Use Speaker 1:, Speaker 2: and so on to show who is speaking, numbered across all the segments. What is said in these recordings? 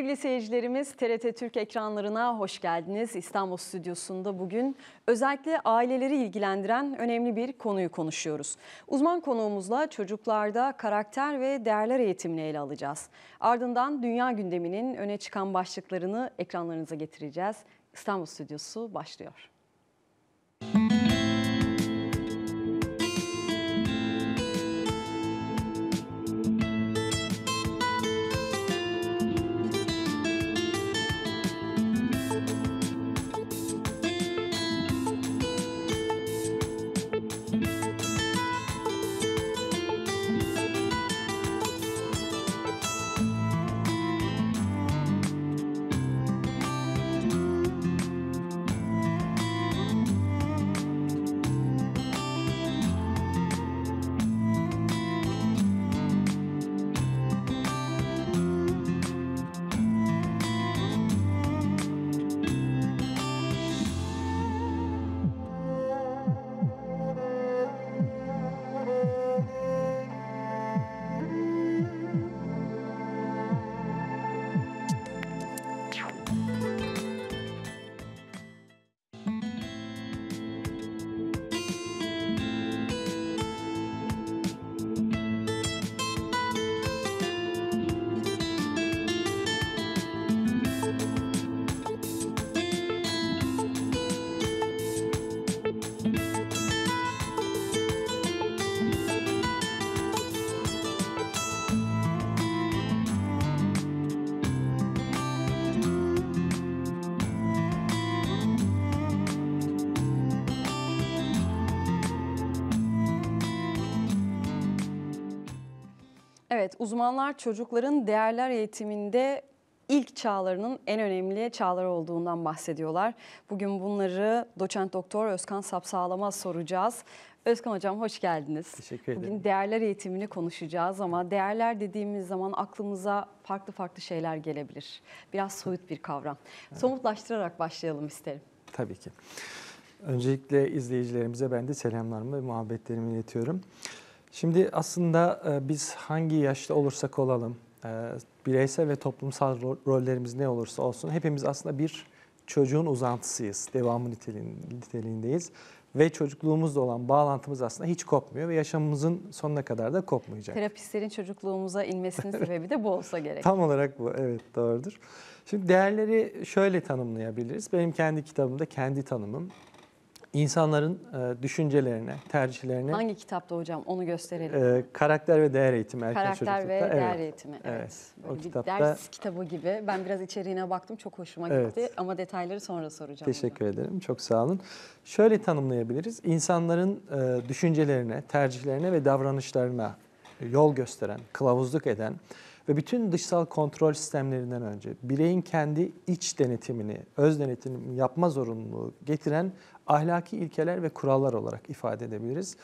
Speaker 1: Sevgili seyircilerimiz TRT Türk ekranlarına hoş geldiniz. İstanbul stüdyosunda bugün özellikle aileleri ilgilendiren önemli bir konuyu konuşuyoruz. Uzman konuğumuzla çocuklarda karakter ve değerler eğitimini ele alacağız. Ardından dünya gündeminin öne çıkan başlıklarını ekranlarınıza getireceğiz. İstanbul stüdyosu başlıyor. Evet, uzmanlar çocukların değerler eğitiminde ilk çağlarının en önemli çağları olduğundan bahsediyorlar. Bugün bunları doçent doktor Özkan Sapsağlam'a soracağız. Özkan Hocam hoş geldiniz. Teşekkür ederim. Bugün değerler eğitimini konuşacağız ama değerler dediğimiz zaman aklımıza farklı farklı şeyler gelebilir. Biraz soyut bir kavram. Evet. Somutlaştırarak başlayalım isterim.
Speaker 2: Tabii ki. Öncelikle izleyicilerimize ben de selamlarımı ve muhabbetlerimi iletiyorum. Şimdi aslında e, biz hangi yaşta olursak olalım, e, bireysel ve toplumsal rollerimiz ne olursa olsun hepimiz aslında bir çocuğun uzantısıyız, devamı niteliğindeyiz. Ve çocukluğumuzla olan bağlantımız aslında hiç kopmuyor ve yaşamımızın sonuna kadar da kopmayacak.
Speaker 1: Terapistlerin çocukluğumuza inmesinin sebebi de bu olsa gerek. Tam
Speaker 2: olarak bu, evet doğrudur. Şimdi değerleri şöyle tanımlayabiliriz. Benim kendi kitabımda kendi tanımım insanların e, düşüncelerine, tercihlerine... Hangi
Speaker 1: kitapta hocam onu gösterelim.
Speaker 2: E, karakter ve değer eğitimi
Speaker 1: erken
Speaker 3: karakter ve evet.
Speaker 1: değer eğitimi evet. evet. Böyle o bir kitapta... ders kitabı gibi. Ben biraz içeriğine baktım çok hoşuma evet. gitti ama detayları sonra soracağım.
Speaker 2: Teşekkür hocam. ederim çok sağ olun. Şöyle tanımlayabiliriz. İnsanların e, düşüncelerine, tercihlerine ve davranışlarına e, yol gösteren, kılavuzluk eden ve bütün dışsal kontrol sistemlerinden önce bireyin kendi iç denetimini, öz denetimini yapma zorunluluğu getiren ahlaki ilkeler ve kurallar olarak ifade edebiliriz.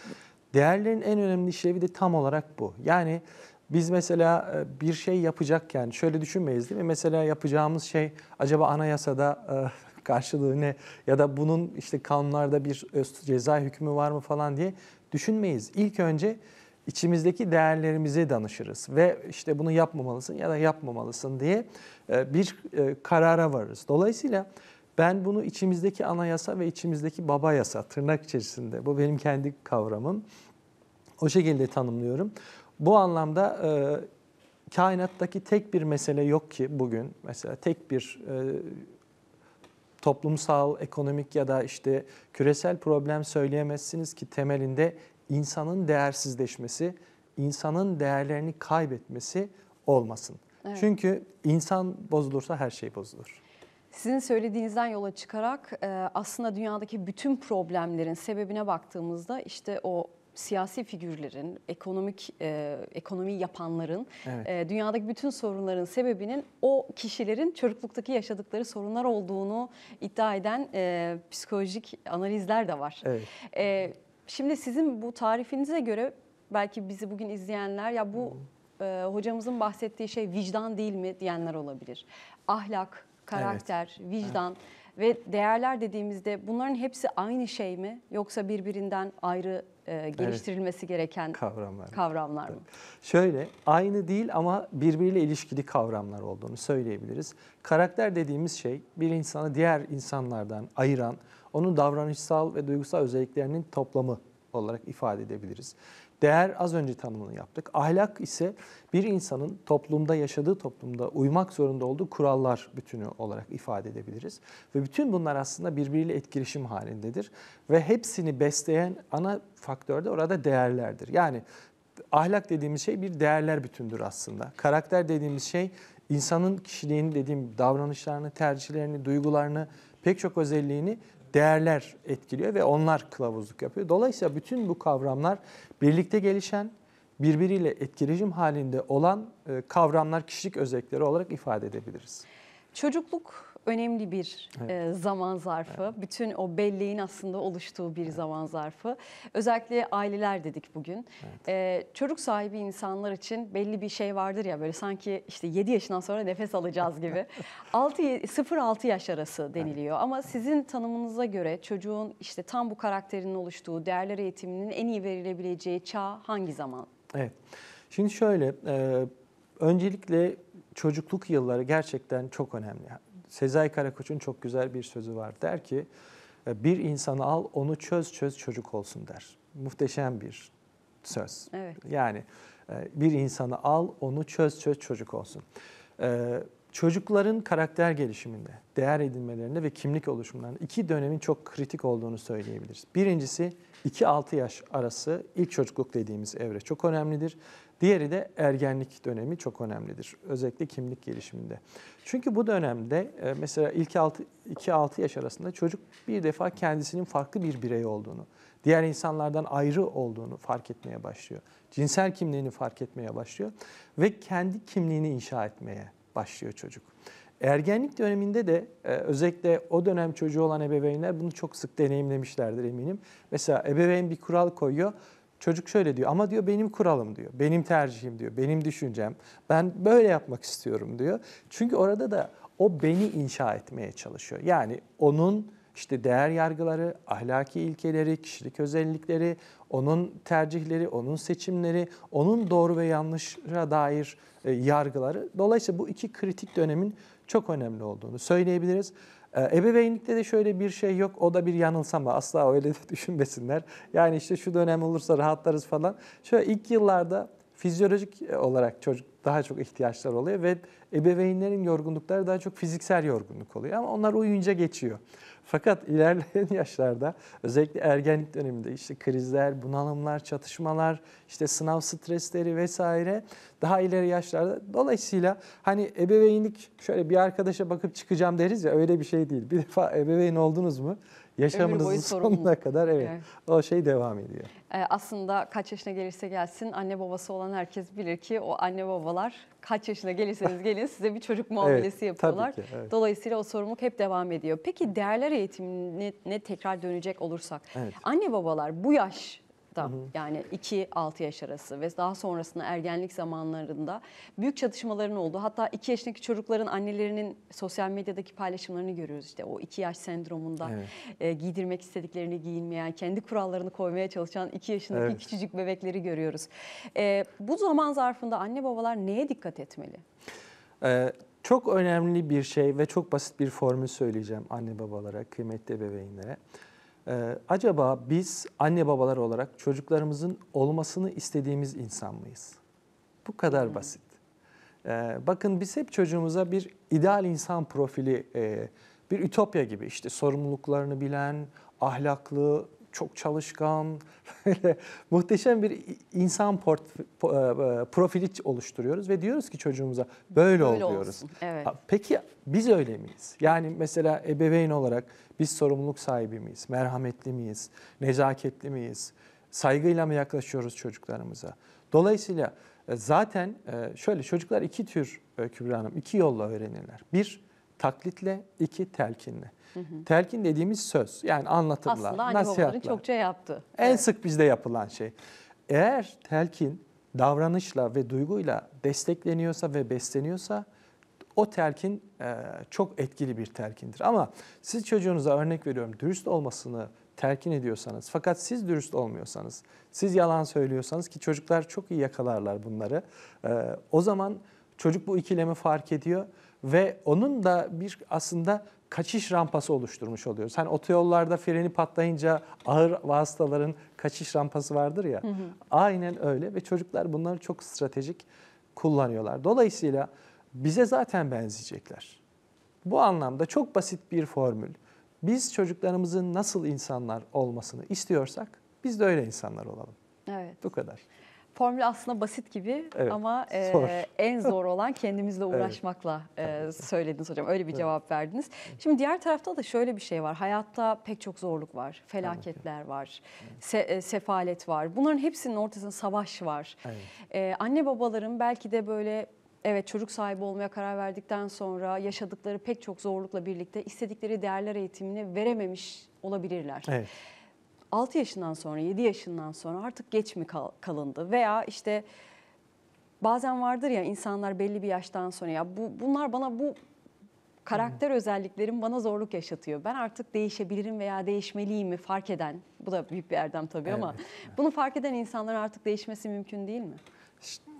Speaker 2: Değerlerin en önemli işlevi de tam olarak bu. Yani biz mesela e, bir şey yapacakken şöyle düşünmeyiz değil mi? Mesela yapacağımız şey acaba anayasada e, karşılığı ne ya da bunun işte kanunlarda bir e, ceza hükmü var mı falan diye düşünmeyiz. İlk önce içimizdeki değerlerimize danışırız ve işte bunu yapmamalısın ya da yapmamalısın diye bir karara varırız. Dolayısıyla ben bunu içimizdeki anayasa ve içimizdeki baba yasa tırnak içerisinde bu benim kendi kavramım. O şekilde tanımlıyorum. Bu anlamda e, kainattaki tek bir mesele yok ki bugün mesela tek bir e, toplumsal, ekonomik ya da işte küresel problem söyleyemezsiniz ki temelinde insanın değersizleşmesi, insanın değerlerini kaybetmesi olmasın. Evet. Çünkü insan bozulursa her şey bozulur.
Speaker 1: Sizin söylediğinizden yola çıkarak e, aslında dünyadaki bütün problemlerin sebebine baktığımızda işte o siyasi figürlerin, ekonomik e, ekonomi yapanların, evet. e, dünyadaki bütün sorunların sebebinin o kişilerin çocukluktaki yaşadıkları sorunlar olduğunu iddia eden e, psikolojik analizler de var. Evet. E, şimdi sizin bu tarifinize göre belki bizi bugün izleyenler ya bu e, hocamızın bahsettiği şey vicdan değil mi diyenler olabilir. Ahlak, karakter, evet. vicdan evet. ve değerler dediğimizde bunların hepsi aynı şey mi yoksa birbirinden ayrı e, geliştirilmesi evet. gereken kavramlar, kavramlar mı?
Speaker 2: Şöyle aynı değil ama birbiriyle ilişkili kavramlar olduğunu söyleyebiliriz. Karakter dediğimiz şey bir insanı diğer insanlardan ayıran onun davranışsal ve duygusal özelliklerinin toplamı olarak ifade edebiliriz. Değer az önce tanımını yaptık. Ahlak ise bir insanın toplumda yaşadığı toplumda uymak zorunda olduğu kurallar bütünü olarak ifade edebiliriz. Ve bütün bunlar aslında birbiriyle etkileşim halindedir. Ve hepsini besleyen ana faktör de orada değerlerdir. Yani ahlak dediğimiz şey bir değerler bütündür aslında. Karakter dediğimiz şey insanın kişiliğini dediğim davranışlarını, tercihlerini, duygularını, pek çok özelliğini değerler etkiliyor ve onlar kılavuzluk yapıyor. Dolayısıyla bütün bu kavramlar birlikte gelişen, birbiriyle etkileşim halinde olan e, kavramlar, kişilik özellikleri olarak ifade edebiliriz. Çocukluk
Speaker 1: önemli bir evet. e, zaman zarfı. Evet. Bütün o belleğin aslında oluştuğu bir evet. zaman zarfı. Özellikle aileler dedik bugün. Evet. E, çocuk sahibi insanlar için belli bir şey vardır ya böyle sanki işte 7 yaşından sonra nefes alacağız gibi. 0-6 yaş arası deniliyor. Evet. Ama sizin tanımınıza göre çocuğun işte tam bu karakterinin oluştuğu değerler eğitiminin en iyi verilebileceği çağ hangi zaman?
Speaker 2: Evet. Şimdi şöyle, e, öncelikle çocukluk yılları gerçekten çok önemli. Sezai Karakoç'un çok güzel bir sözü var. Der ki e, bir insanı al onu çöz çöz çocuk olsun der. Muhteşem bir söz. Evet. Yani e, bir insanı al onu çöz çöz çocuk olsun. E, çocukların karakter gelişiminde, değer edinmelerinde ve kimlik oluşumlarında iki dönemin çok kritik olduğunu söyleyebiliriz. Birincisi 2-6 yaş arası ilk çocukluk dediğimiz evre çok önemlidir. Diğeri de ergenlik dönemi çok önemlidir. Özellikle kimlik gelişiminde. Çünkü bu dönemde e, mesela ilk 2-6 yaş arasında çocuk bir defa kendisinin farklı bir birey olduğunu, diğer insanlardan ayrı olduğunu fark etmeye başlıyor. Cinsel kimliğini fark etmeye başlıyor ve kendi kimliğini inşa etmeye başlıyor çocuk. Ergenlik döneminde de e, özellikle o dönem çocuğu olan ebeveynler bunu çok sık deneyimlemişlerdir eminim. Mesela ebeveyn bir kural koyuyor. Çocuk şöyle diyor ama diyor benim kuralım diyor. Benim tercihim diyor. Benim düşüncem. Ben böyle yapmak istiyorum diyor. Çünkü orada da o beni inşa etmeye çalışıyor. Yani onun işte değer yargıları, ahlaki ilkeleri, kişilik özellikleri, onun tercihleri, onun seçimleri, onun doğru ve yanlışa dair e, yargıları. Dolayısıyla bu iki kritik dönemin çok önemli olduğunu söyleyebiliriz. E, ebeveynlikte de şöyle bir şey yok. O da bir yanılsama. Asla öyle düşünmesinler. Yani işte şu dönem olursa rahatlarız falan. Şöyle ilk yıllarda fizyolojik olarak çocuk daha çok ihtiyaçlar oluyor ve ebeveynlerin yorgunlukları daha çok fiziksel yorgunluk oluyor ama onlar uyuyunca geçiyor. Fakat ilerleyen yaşlarda özellikle ergenlik döneminde işte krizler, bunalımlar, çatışmalar, işte sınav stresleri vesaire daha ileri yaşlarda. Dolayısıyla hani ebeveynlik şöyle bir arkadaşa bakıp çıkacağım deriz ya öyle bir şey değil. Bir defa ebeveyn oldunuz mu yaşamınızın sonuna kadar evet, evet o şey devam ediyor.
Speaker 1: Ee, aslında kaç yaşına gelirse gelsin anne babası olan herkes bilir ki o anne babalar kaç yaşına gelirseniz gelin size bir çocuk muamelesi evet, yapıyorlar. Ki, evet. Dolayısıyla o sorumluluk hep devam ediyor. Peki değerler eğitimine tekrar dönecek olursak evet. anne babalar bu yaş yaşta hı hı. yani 2-6 yaş arası ve daha sonrasında ergenlik zamanlarında büyük çatışmaların olduğu hatta 2 yaşındaki çocukların annelerinin sosyal medyadaki paylaşımlarını görüyoruz işte o 2 yaş sendromunda evet. e, giydirmek istediklerini giyinmeyen kendi kurallarını koymaya çalışan 2 yaşındaki evet. küçücük bebekleri görüyoruz. E, bu zaman zarfında anne babalar neye dikkat etmeli?
Speaker 2: Ee, çok önemli bir şey ve çok basit bir formül söyleyeceğim anne babalara, kıymetli bebeğinlere. Ee, acaba biz anne babalar olarak çocuklarımızın olmasını istediğimiz insan mıyız? Bu kadar basit. Ee, bakın biz hep çocuğumuza bir ideal insan profili, e, bir ütopya gibi işte sorumluluklarını bilen, ahlaklı, çok çalışkan, muhteşem bir insan port, e, e, profili oluşturuyoruz ve diyoruz ki çocuğumuza böyle, böyle oluyoruz. Olsun, evet. Peki biz öyle miyiz? Yani mesela ebeveyn olarak biz sorumluluk sahibi miyiz? Merhametli miyiz? Nezaketli miyiz? Saygıyla mı yaklaşıyoruz çocuklarımıza? Dolayısıyla e, zaten şöyle çocuklar iki tür Kübra Hanım, iki yolla öğrenirler. Bir, taklitle, iki telkinle. Hı hı. Telkin dediğimiz söz yani anlatımla, Aslında nasihatla. çokça yaptı. En evet. sık bizde yapılan şey. Eğer telkin davranışla ve duyguyla destekleniyorsa ve besleniyorsa o telkin e, çok etkili bir telkindir. Ama siz çocuğunuza örnek veriyorum dürüst olmasını telkin ediyorsanız fakat siz dürüst olmuyorsanız, siz yalan söylüyorsanız ki çocuklar çok iyi yakalarlar bunları. E, o zaman çocuk bu ikilemi fark ediyor ve onun da bir aslında kaçış rampası oluşturmuş oluyoruz. Hani otoyollarda freni patlayınca ağır vasıtaların kaçış rampası vardır ya. Hı hı. Aynen öyle ve çocuklar bunları çok stratejik kullanıyorlar. Dolayısıyla bize zaten benzeyecekler. Bu anlamda çok basit bir formül. Biz çocuklarımızın nasıl insanlar olmasını istiyorsak biz de öyle insanlar olalım. Evet. Bu kadar.
Speaker 1: Formül aslında basit gibi evet, ama e, zor. en zor olan kendimizle uğraşmakla e, söylediniz hocam. Öyle bir evet. cevap verdiniz. Şimdi diğer tarafta da şöyle bir şey var. Hayatta pek çok zorluk var. Felaketler evet. var. Se, e, sefalet var. Bunların hepsinin ortasında savaş var. Evet. E, anne babaların belki de böyle evet çocuk sahibi olmaya karar verdikten sonra yaşadıkları pek çok zorlukla birlikte istedikleri değerler eğitimini verememiş olabilirler. Evet. 6 yaşından sonra, 7 yaşından sonra artık geç mi kal kalındı? Veya işte bazen vardır ya insanlar belli bir yaştan sonra ya bu, bunlar bana bu karakter hmm. özelliklerim bana zorluk yaşatıyor. Ben artık değişebilirim veya değişmeliyim mi fark eden, bu da büyük bir erdem tabii evet. ama bunu fark eden insanların artık değişmesi mümkün değil mi?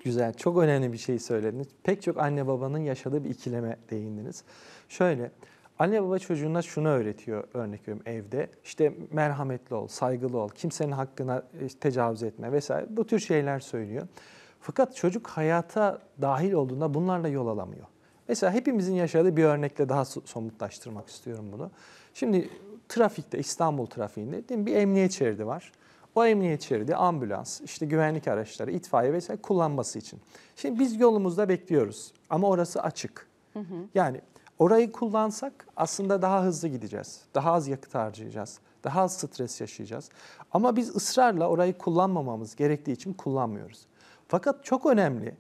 Speaker 2: Güzel, çok önemli bir şey söylediniz. Pek çok anne babanın yaşadığı bir ikileme değindiniz. Şöyle, Anne baba çocuğuna şunu öğretiyor örnek veriyorum evde. İşte merhametli ol, saygılı ol, kimsenin hakkına e, tecavüz etme vesaire bu tür şeyler söylüyor. Fakat çocuk hayata dahil olduğunda bunlarla yol alamıyor. Mesela hepimizin yaşadığı bir örnekle daha somutlaştırmak istiyorum bunu. Şimdi trafikte, İstanbul trafiğinde değil mi? bir emniyet şeridi var. O emniyet şeridi, ambulans, işte güvenlik araçları, itfaiye vesaire kullanması için. Şimdi biz yolumuzda bekliyoruz ama orası açık. Yani Orayı kullansak aslında daha hızlı gideceğiz. Daha az yakıt harcayacağız. Daha az stres yaşayacağız. Ama biz ısrarla orayı kullanmamamız gerektiği için kullanmıyoruz. Fakat çok önemli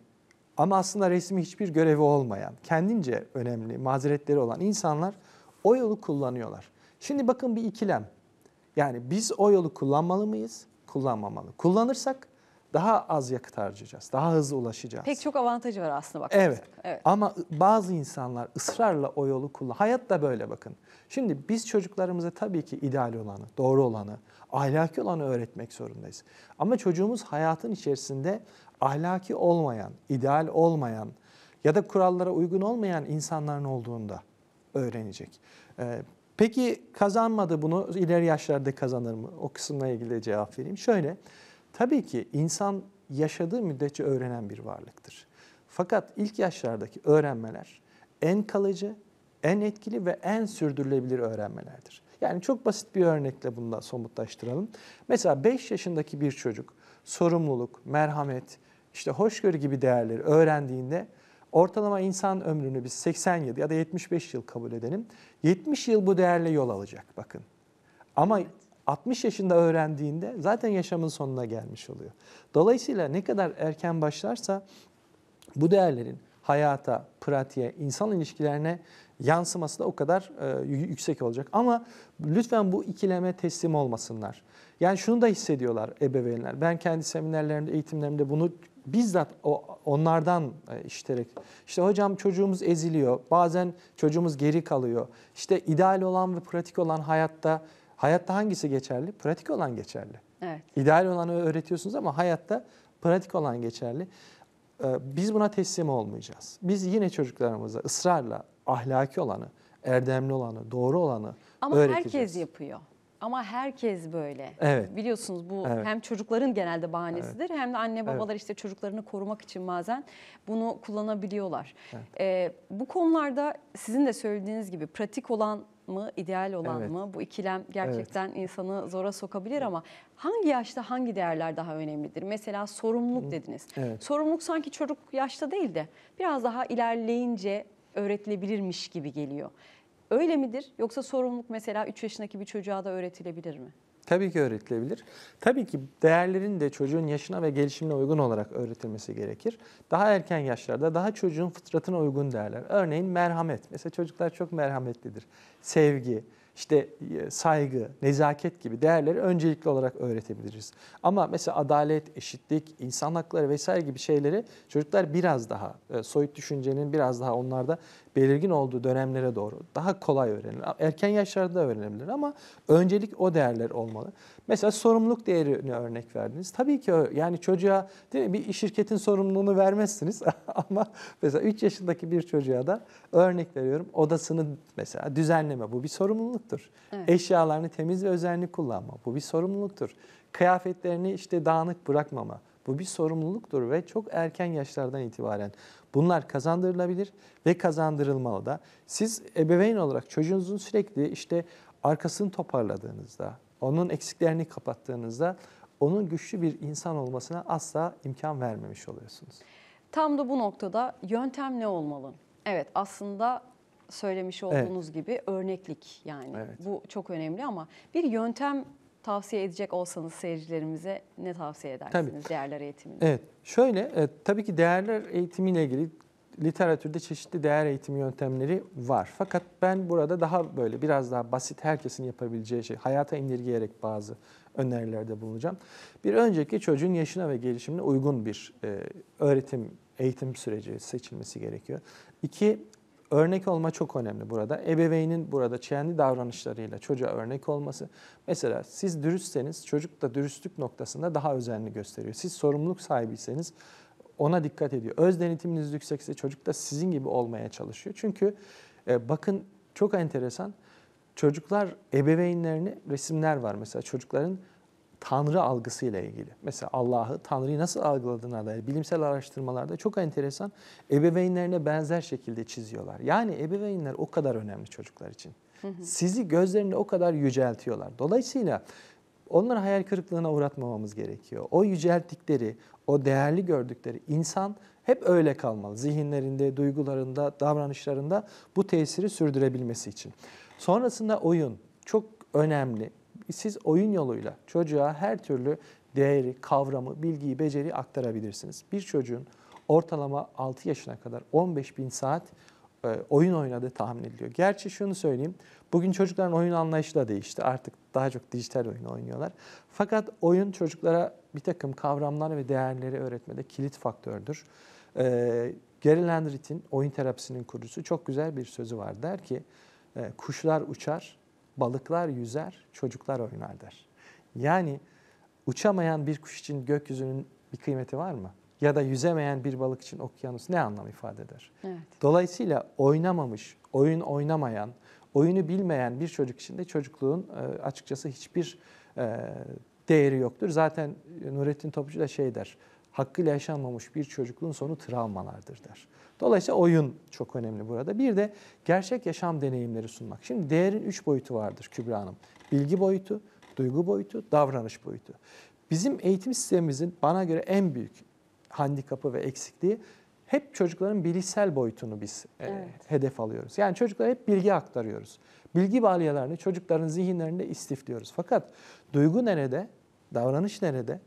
Speaker 2: ama aslında resmi hiçbir görevi olmayan, kendince önemli mazeretleri olan insanlar o yolu kullanıyorlar. Şimdi bakın bir ikilem. Yani biz o yolu kullanmalı mıyız? Kullanmamalı. Kullanırsak daha az yakıt harcayacağız. Daha hızlı ulaşacağız. Pek
Speaker 1: çok avantajı var aslında bak. Evet. evet.
Speaker 2: Ama bazı insanlar ısrarla o yolu kullan. Hayat da böyle bakın. Şimdi biz çocuklarımıza tabii ki ideal olanı, doğru olanı, ahlaki olanı öğretmek zorundayız. Ama çocuğumuz hayatın içerisinde ahlaki olmayan, ideal olmayan ya da kurallara uygun olmayan insanların olduğunda öğrenecek. Ee, peki kazanmadı bunu ileri yaşlarda kazanır mı? O kısımla ilgili de cevap vereyim. Şöyle Tabii ki insan yaşadığı müddetçe öğrenen bir varlıktır. Fakat ilk yaşlardaki öğrenmeler en kalıcı, en etkili ve en sürdürülebilir öğrenmelerdir. Yani çok basit bir örnekle bunu da somutlaştıralım. Mesela 5 yaşındaki bir çocuk sorumluluk, merhamet, işte hoşgörü gibi değerleri öğrendiğinde ortalama insan ömrünü biz 80 yıl ya da 75 yıl kabul edelim. 70 yıl bu değerle yol alacak bakın. Ama 60 yaşında öğrendiğinde zaten yaşamın sonuna gelmiş oluyor. Dolayısıyla ne kadar erken başlarsa bu değerlerin hayata, pratiğe, insan ilişkilerine yansıması da o kadar e, yüksek olacak. Ama lütfen bu ikileme teslim olmasınlar. Yani şunu da hissediyorlar ebeveynler. Ben kendi seminerlerimde, eğitimlerimde bunu bizzat o, onlardan e, işiterek. İşte hocam çocuğumuz eziliyor, bazen çocuğumuz geri kalıyor. İşte ideal olan ve pratik olan hayatta Hayatta hangisi geçerli? Pratik olan geçerli. Evet. İdeal olanı öğretiyorsunuz ama hayatta pratik olan geçerli. Ee, biz buna teslim olmayacağız. Biz yine çocuklarımıza ısrarla ahlaki olanı, erdemli olanı, doğru olanı ama öğreteceğiz. Ama herkes
Speaker 1: yapıyor. Ama herkes böyle. Evet. Biliyorsunuz bu evet. hem çocukların genelde bahanesidir evet. hem de anne babalar evet. işte çocuklarını korumak için bazen bunu kullanabiliyorlar. Evet. Ee, bu konularda sizin de söylediğiniz gibi pratik olan mı, ideal olan evet. mı? Bu ikilem gerçekten evet. insanı zora sokabilir ama hangi yaşta hangi değerler daha önemlidir? Mesela sorumluluk dediniz. Evet. Sorumluluk sanki çocuk yaşta değil de biraz daha ilerleyince öğretilebilirmiş gibi geliyor. Öyle midir? Yoksa sorumluluk mesela 3 yaşındaki bir çocuğa da öğretilebilir mi?
Speaker 2: Tabii ki öğretilebilir. Tabii ki değerlerin de çocuğun yaşına ve gelişimine uygun olarak öğretilmesi gerekir. Daha erken yaşlarda daha çocuğun fıtratına uygun değerler. Örneğin merhamet. Mesela çocuklar çok merhametlidir. Sevgi, işte e, saygı, nezaket gibi değerleri öncelikli olarak öğretebiliriz. Ama mesela adalet, eşitlik, insan hakları vesaire gibi şeyleri çocuklar biraz daha e, soyut düşüncenin biraz daha onlarda belirgin olduğu dönemlere doğru daha kolay öğrenilir. Erken yaşlarda da ama öncelik o değerler olmalı. Mesela sorumluluk değerini örnek verdiniz. Tabii ki yani çocuğa değil mi, bir şirketin sorumluluğunu vermezsiniz ama mesela 3 yaşındaki bir çocuğa da örnek veriyorum odasını mesela düzenleme bu bir sorumluluktur. Evet. Eşyalarını temiz ve özenli kullanma bu bir sorumluluktur. Kıyafetlerini işte dağınık bırakmama bu bir sorumluluktur ve çok erken yaşlardan itibaren Bunlar kazandırılabilir ve kazandırılmalı da. Siz ebeveyn olarak çocuğunuzun sürekli işte arkasını toparladığınızda, onun eksiklerini kapattığınızda onun güçlü bir insan olmasına asla imkan vermemiş oluyorsunuz.
Speaker 1: Tam da bu noktada yöntem ne olmalı? Evet aslında söylemiş olduğunuz evet. gibi örneklik yani evet. bu çok önemli ama bir yöntem tavsiye edecek olsanız seyircilerimize ne tavsiye edersiniz tabii. değerler eğitimini? Evet,
Speaker 2: şöyle e, tabii ki değerler eğitimiyle ilgili literatürde çeşitli değer eğitimi yöntemleri var. Fakat ben burada daha böyle biraz daha basit herkesin yapabileceği şey, hayata indirgeyerek bazı önerilerde bulunacağım. Bir önceki çocuğun yaşına ve gelişimine uygun bir e, öğretim, eğitim süreci seçilmesi gerekiyor. İki, örnek olma çok önemli burada. Ebeveynin burada kendi davranışlarıyla çocuğa örnek olması. Mesela siz dürüstseniz çocuk da dürüstlük noktasında daha özenli gösteriyor. Siz sorumluluk sahibiyseniz ona dikkat ediyor. Öz denetiminiz yüksekse çocuk da sizin gibi olmaya çalışıyor. Çünkü e, bakın çok enteresan çocuklar ebeveynlerini resimler var mesela çocukların Tanrı algısıyla ilgili. Mesela Allah'ı, Tanrı'yı nasıl algıladığına dair bilimsel araştırmalarda çok enteresan ebeveynlerine benzer şekilde çiziyorlar. Yani ebeveynler o kadar önemli çocuklar için. Sizi gözlerinde o kadar yüceltiyorlar. Dolayısıyla onları hayal kırıklığına uğratmamamız gerekiyor. O yücelttikleri, o değerli gördükleri insan hep öyle kalmalı. Zihinlerinde, duygularında, davranışlarında bu tesiri sürdürebilmesi için. Sonrasında oyun çok önemli siz oyun yoluyla çocuğa her türlü değeri, kavramı, bilgiyi, beceriyi aktarabilirsiniz. Bir çocuğun ortalama 6 yaşına kadar 15 bin saat e, oyun oynadığı tahmin ediliyor. Gerçi şunu söyleyeyim, bugün çocukların oyun anlayışı da değişti. Artık daha çok dijital oyun oynuyorlar. Fakat oyun çocuklara bir takım kavramlar ve değerleri öğretmede kilit faktördür. E, Gary Landrit'in oyun terapisinin kurucusu çok güzel bir sözü var. Der ki, e, kuşlar uçar, balıklar yüzer, çocuklar oynar der. Yani uçamayan bir kuş için gökyüzünün bir kıymeti var mı? Ya da yüzemeyen bir balık için okyanus ne anlam ifade eder? Evet. Dolayısıyla oynamamış, oyun oynamayan, oyunu bilmeyen bir çocuk için de çocukluğun e, açıkçası hiçbir e, değeri yoktur. Zaten Nurettin Topçu da şey der, hakkıyla yaşanmamış bir çocukluğun sonu travmalardır der. Dolayısıyla oyun çok önemli burada. Bir de gerçek yaşam deneyimleri sunmak. Şimdi değerin üç boyutu vardır Kübra Hanım. Bilgi boyutu, duygu boyutu, davranış boyutu. Bizim eğitim sistemimizin bana göre en büyük handikapı ve eksikliği hep çocukların bilişsel boyutunu biz e, evet. e, hedef alıyoruz. Yani çocuklara hep bilgi aktarıyoruz. Bilgi balyalarını çocukların zihinlerinde istifliyoruz. Fakat duygu nerede, davranış nerede,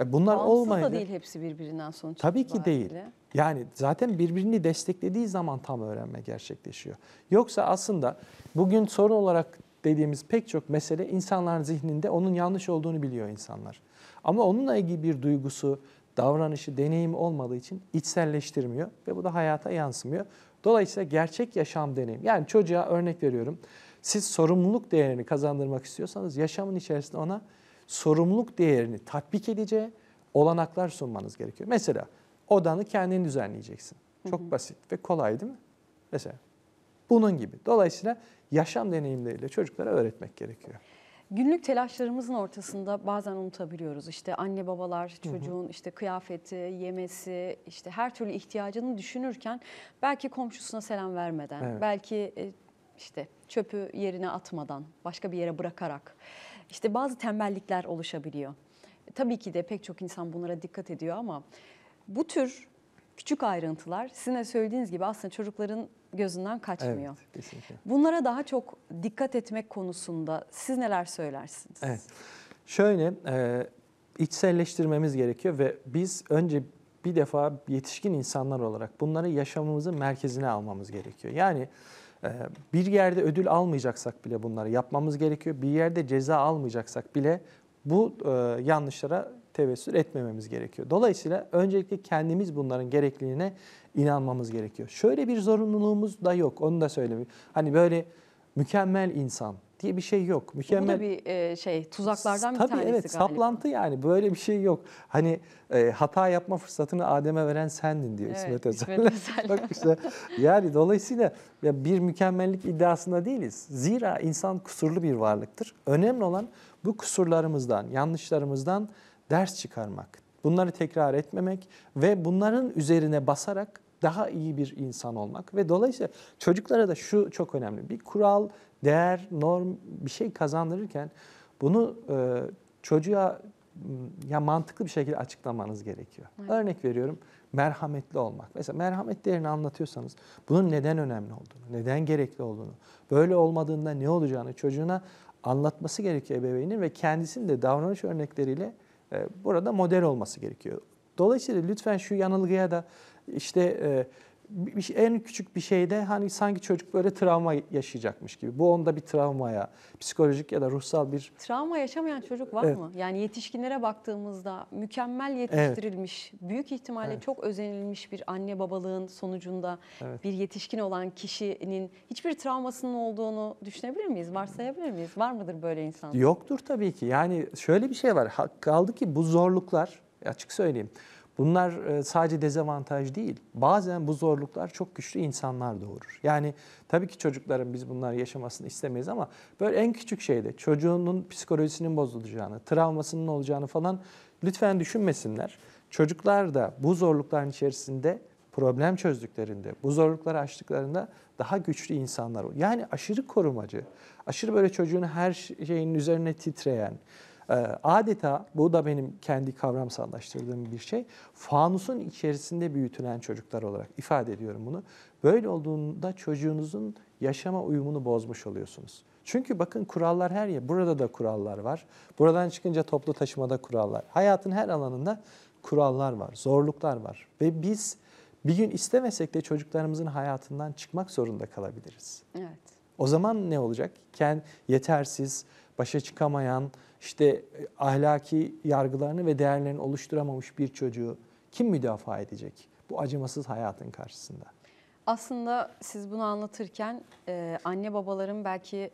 Speaker 2: e bunlar Bağımsız olmayınca... da değil
Speaker 1: hepsi birbirinden sonuç Tabii ki değil.
Speaker 2: Yani zaten birbirini desteklediği zaman tam öğrenme gerçekleşiyor. Yoksa aslında bugün sorun olarak dediğimiz pek çok mesele insanların zihninde onun yanlış olduğunu biliyor insanlar. Ama onunla ilgili bir duygusu, davranışı, deneyimi olmadığı için içselleştirmiyor ve bu da hayata yansımıyor. Dolayısıyla gerçek yaşam deneyim. Yani çocuğa örnek veriyorum. Siz sorumluluk değerini kazandırmak istiyorsanız yaşamın içerisinde ona sorumluluk değerini tatbik edeceği olanaklar sunmanız gerekiyor. Mesela odanı kendin düzenleyeceksin. Çok hı hı. basit ve kolay değil mi? Mesela bunun gibi. Dolayısıyla yaşam deneyimleriyle çocuklara öğretmek gerekiyor.
Speaker 1: Günlük telaşlarımızın ortasında bazen unutabiliyoruz. İşte anne babalar çocuğun işte kıyafeti, yemesi, işte her türlü ihtiyacını düşünürken belki komşusuna selam vermeden, evet. belki e, işte çöpü yerine atmadan, başka bir yere bırakarak işte bazı tembellikler oluşabiliyor. E, tabii ki de pek çok insan bunlara dikkat ediyor ama bu tür küçük ayrıntılar sizin de söylediğiniz gibi aslında çocukların gözünden kaçmıyor. Evet, kesinlikle. Bunlara daha çok dikkat etmek konusunda siz neler söylersiniz?
Speaker 2: Evet. Şöyle e, içselleştirmemiz gerekiyor ve biz önce bir defa yetişkin insanlar olarak bunları yaşamımızın merkezine almamız gerekiyor. Yani ee, bir yerde ödül almayacaksak bile bunları yapmamız gerekiyor. Bir yerde ceza almayacaksak bile bu e, yanlışlara tevessül etmememiz gerekiyor. Dolayısıyla öncelikle kendimiz bunların gerekliliğine inanmamız gerekiyor. Şöyle bir zorunluluğumuz da yok onu da söyleyeyim. Hani böyle mükemmel insan, diye bir şey yok. Mükemmel. Bu da
Speaker 1: bir e, şey tuzaklardan bir Tabii, tanesi evet, galiba. Saplantı
Speaker 2: yani böyle bir şey yok. Hani e, hata yapma fırsatını Adem'e veren sendin diyor evet, İsmet Özel. İsmet Özel. Bak işte yani dolayısıyla ya bir mükemmellik iddiasında değiliz. Zira insan kusurlu bir varlıktır. Önemli olan bu kusurlarımızdan, yanlışlarımızdan ders çıkarmak. Bunları tekrar etmemek ve bunların üzerine basarak daha iyi bir insan olmak ve dolayısıyla çocuklara da şu çok önemli. Bir kural, değer, norm bir şey kazandırırken bunu e, çocuğa ya mantıklı bir şekilde açıklamanız gerekiyor. Evet. Örnek veriyorum merhametli olmak. Mesela merhamet değerini anlatıyorsanız bunun neden önemli olduğunu, neden gerekli olduğunu, böyle olmadığında ne olacağını çocuğuna anlatması gerekiyor ebeveynin ve kendisinin de davranış örnekleriyle e, burada model olması gerekiyor. Dolayısıyla lütfen şu yanılgıya da işte e, şey, en küçük bir şeyde hani sanki çocuk böyle travma yaşayacakmış gibi. Bu onda bir travmaya, psikolojik ya da ruhsal bir...
Speaker 1: Travma yaşamayan çocuk var evet. mı? Yani yetişkinlere baktığımızda mükemmel yetiştirilmiş, evet. büyük ihtimalle evet. çok özenilmiş bir anne babalığın sonucunda evet. bir yetişkin olan kişinin hiçbir travmasının olduğunu düşünebilir miyiz, varsayabilir miyiz? Var mıdır böyle insan?
Speaker 2: Yoktur tabii ki. Yani şöyle bir şey var. Kaldı ki bu zorluklar, açık söyleyeyim Bunlar e, sadece dezavantaj değil. Bazen bu zorluklar çok güçlü insanlar doğurur. Yani tabii ki çocukların biz bunları yaşamasını istemeyiz ama böyle en küçük şeyde çocuğunun psikolojisinin bozulacağını, travmasının olacağını falan lütfen düşünmesinler. Çocuklar da bu zorlukların içerisinde problem çözdüklerinde, bu zorlukları aştıklarında daha güçlü insanlar olur. Yani aşırı korumacı, aşırı böyle çocuğun her şeyin üzerine titreyen, ee, adeta bu da benim kendi kavramsallaştırdığım bir şey. Fanusun içerisinde büyütülen çocuklar olarak ifade ediyorum bunu. Böyle olduğunda çocuğunuzun yaşama uyumunu bozmuş oluyorsunuz. Çünkü bakın kurallar her yer. Burada da kurallar var. Buradan çıkınca toplu taşımada kurallar. Hayatın her alanında kurallar var, zorluklar var. Ve biz bir gün istemesek de çocuklarımızın hayatından çıkmak zorunda kalabiliriz. Evet. O zaman ne olacak? Kend, yetersiz, başa çıkamayan, işte e, ahlaki yargılarını ve değerlerini oluşturamamış bir çocuğu kim müdafaa edecek bu acımasız hayatın karşısında?
Speaker 1: Aslında siz bunu anlatırken e, anne babaların belki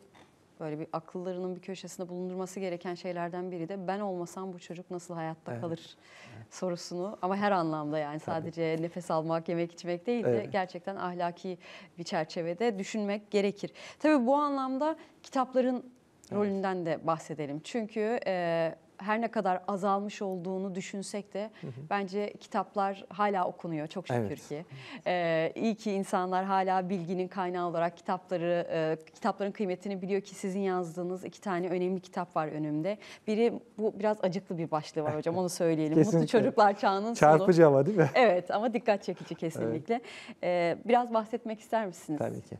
Speaker 1: böyle bir akıllarının bir köşesinde bulundurması gereken şeylerden biri de ben olmasam bu çocuk nasıl hayatta evet. kalır evet. sorusunu ama her anlamda yani Tabii. sadece nefes almak, yemek içmek değil de evet. gerçekten ahlaki bir çerçevede düşünmek gerekir. Tabii bu anlamda kitapların rolünden de bahsedelim. Çünkü e, her ne kadar azalmış olduğunu düşünsek de hı hı. bence kitaplar hala okunuyor çok şükür evet. ki. Ee, iyi ki insanlar hala bilginin kaynağı olarak kitapları, e, kitapların kıymetini biliyor ki sizin yazdığınız iki tane önemli kitap var önümde. Biri bu biraz acıklı bir başlığı var hocam onu söyleyelim.
Speaker 2: Kesinlikle. Mutlu Çocuklar
Speaker 1: Çağının Çarpıcı sonu. ama değil mi? Evet ama dikkat çekici kesinlikle. Evet. Ee, biraz bahsetmek ister misiniz? Tabii
Speaker 2: ki.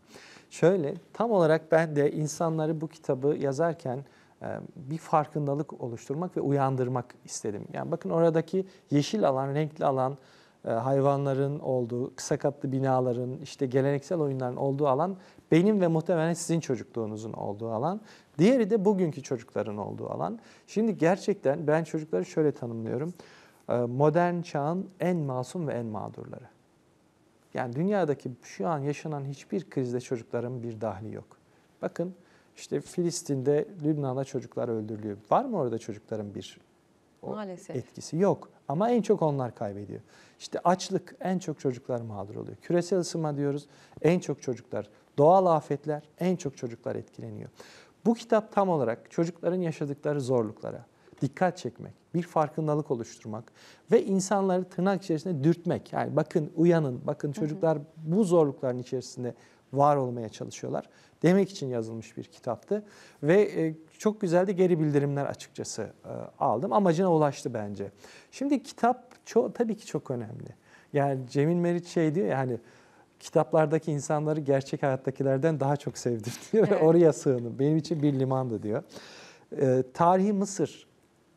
Speaker 2: Şöyle tam olarak ben de insanları bu kitabı yazarken e, bir farkındalık oluşturmak ve uyandırmak istedim. Yani bakın oradaki yeşil alan, renkli alan, e, hayvanların olduğu, kısa katlı binaların, işte geleneksel oyunların olduğu alan benim ve muhtemelen sizin çocukluğunuzun olduğu alan. Diğeri de bugünkü çocukların olduğu alan. Şimdi gerçekten ben çocukları şöyle tanımlıyorum. E, modern çağın en masum ve en mağdurları. Yani dünyadaki şu an yaşanan hiçbir krizde çocukların bir dahli yok. Bakın işte Filistin'de, Lübnan'da çocuklar öldürülüyor. Var mı orada çocukların bir Maalesef. etkisi? Yok. Ama en çok onlar kaybediyor. İşte açlık en çok çocuklar mağdur oluyor. Küresel ısınma diyoruz en çok çocuklar. Doğal afetler en çok çocuklar etkileniyor. Bu kitap tam olarak çocukların yaşadıkları zorluklara dikkat çekmek, bir farkındalık oluşturmak ve insanları tırnak içerisinde dürtmek. Yani bakın uyanın, bakın çocuklar bu zorlukların içerisinde var olmaya çalışıyorlar demek için yazılmış bir kitaptı. Ve e, çok güzel de geri bildirimler açıkçası e, aldım. Amacına ulaştı bence. Şimdi kitap çok, tabii ki çok önemli. Yani Cemil Meriç şey diyor yani kitaplardaki insanları gerçek hayattakilerden daha çok sevdim diyor. Evet. Oraya sığınım Benim için bir limandı diyor. E, tarihi Mısır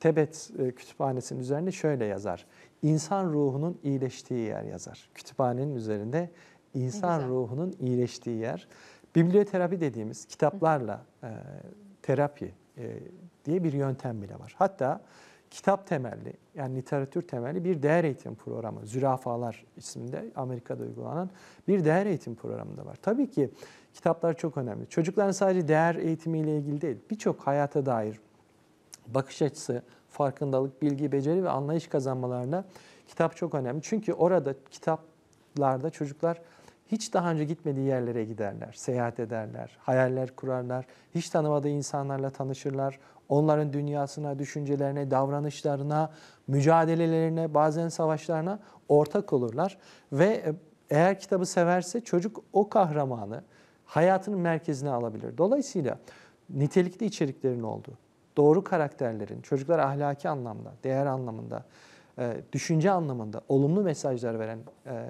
Speaker 2: Tebet e, Kütüphanesi'nin üzerinde şöyle yazar. İnsan ruhunun iyileştiği yer yazar. Kütüphanenin üzerinde İnsan ruhunun iyileştiği yer. Biblioterapi dediğimiz kitaplarla e, terapi e, diye bir yöntem bile var. Hatta kitap temelli yani literatür temelli bir değer eğitim programı Zürafalar isminde Amerika'da uygulanan bir değer eğitim programı da var. Tabii ki kitaplar çok önemli. Çocukların sadece değer eğitimiyle ilgili değil birçok hayata dair bakış açısı, farkındalık, bilgi, beceri ve anlayış kazanmalarına kitap çok önemli. Çünkü orada kitaplarda çocuklar hiç daha önce gitmediği yerlere giderler, seyahat ederler, hayaller kurarlar, hiç tanımadığı insanlarla tanışırlar. Onların dünyasına, düşüncelerine, davranışlarına, mücadelelerine, bazen savaşlarına ortak olurlar. Ve e, eğer kitabı severse çocuk o kahramanı hayatının merkezine alabilir. Dolayısıyla nitelikli içeriklerin olduğu, doğru karakterlerin, çocuklar ahlaki anlamda, değer anlamında, e, düşünce anlamında olumlu mesajlar veren e,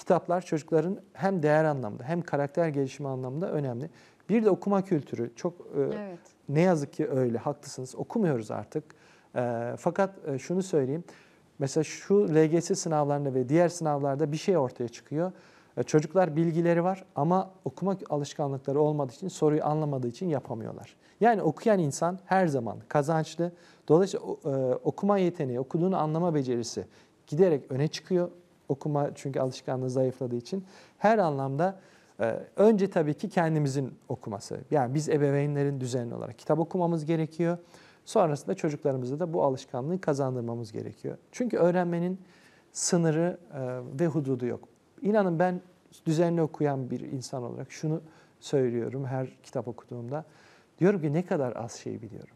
Speaker 2: kitaplar çocukların hem değer anlamda hem karakter gelişimi anlamda önemli. Bir de okuma kültürü çok e, evet. ne yazık ki öyle haklısınız okumuyoruz artık. E, fakat e, şunu söyleyeyim mesela şu LGS sınavlarında ve diğer sınavlarda bir şey ortaya çıkıyor. Çocuklar bilgileri var ama okuma alışkanlıkları olmadığı için soruyu anlamadığı için yapamıyorlar. Yani okuyan insan her zaman kazançlı. Dolayısıyla okuma yeteneği, okuduğunu anlama becerisi giderek öne çıkıyor Okuma çünkü alışkanlığı zayıfladığı için her anlamda e, önce tabii ki kendimizin okuması. Yani biz ebeveynlerin düzenli olarak kitap okumamız gerekiyor. Sonrasında çocuklarımıza da bu alışkanlığı kazandırmamız gerekiyor. Çünkü öğrenmenin sınırı e, ve hududu yok. İnanın ben düzenli okuyan bir insan olarak şunu söylüyorum her kitap okuduğumda. Diyorum ki ne kadar az şey biliyorum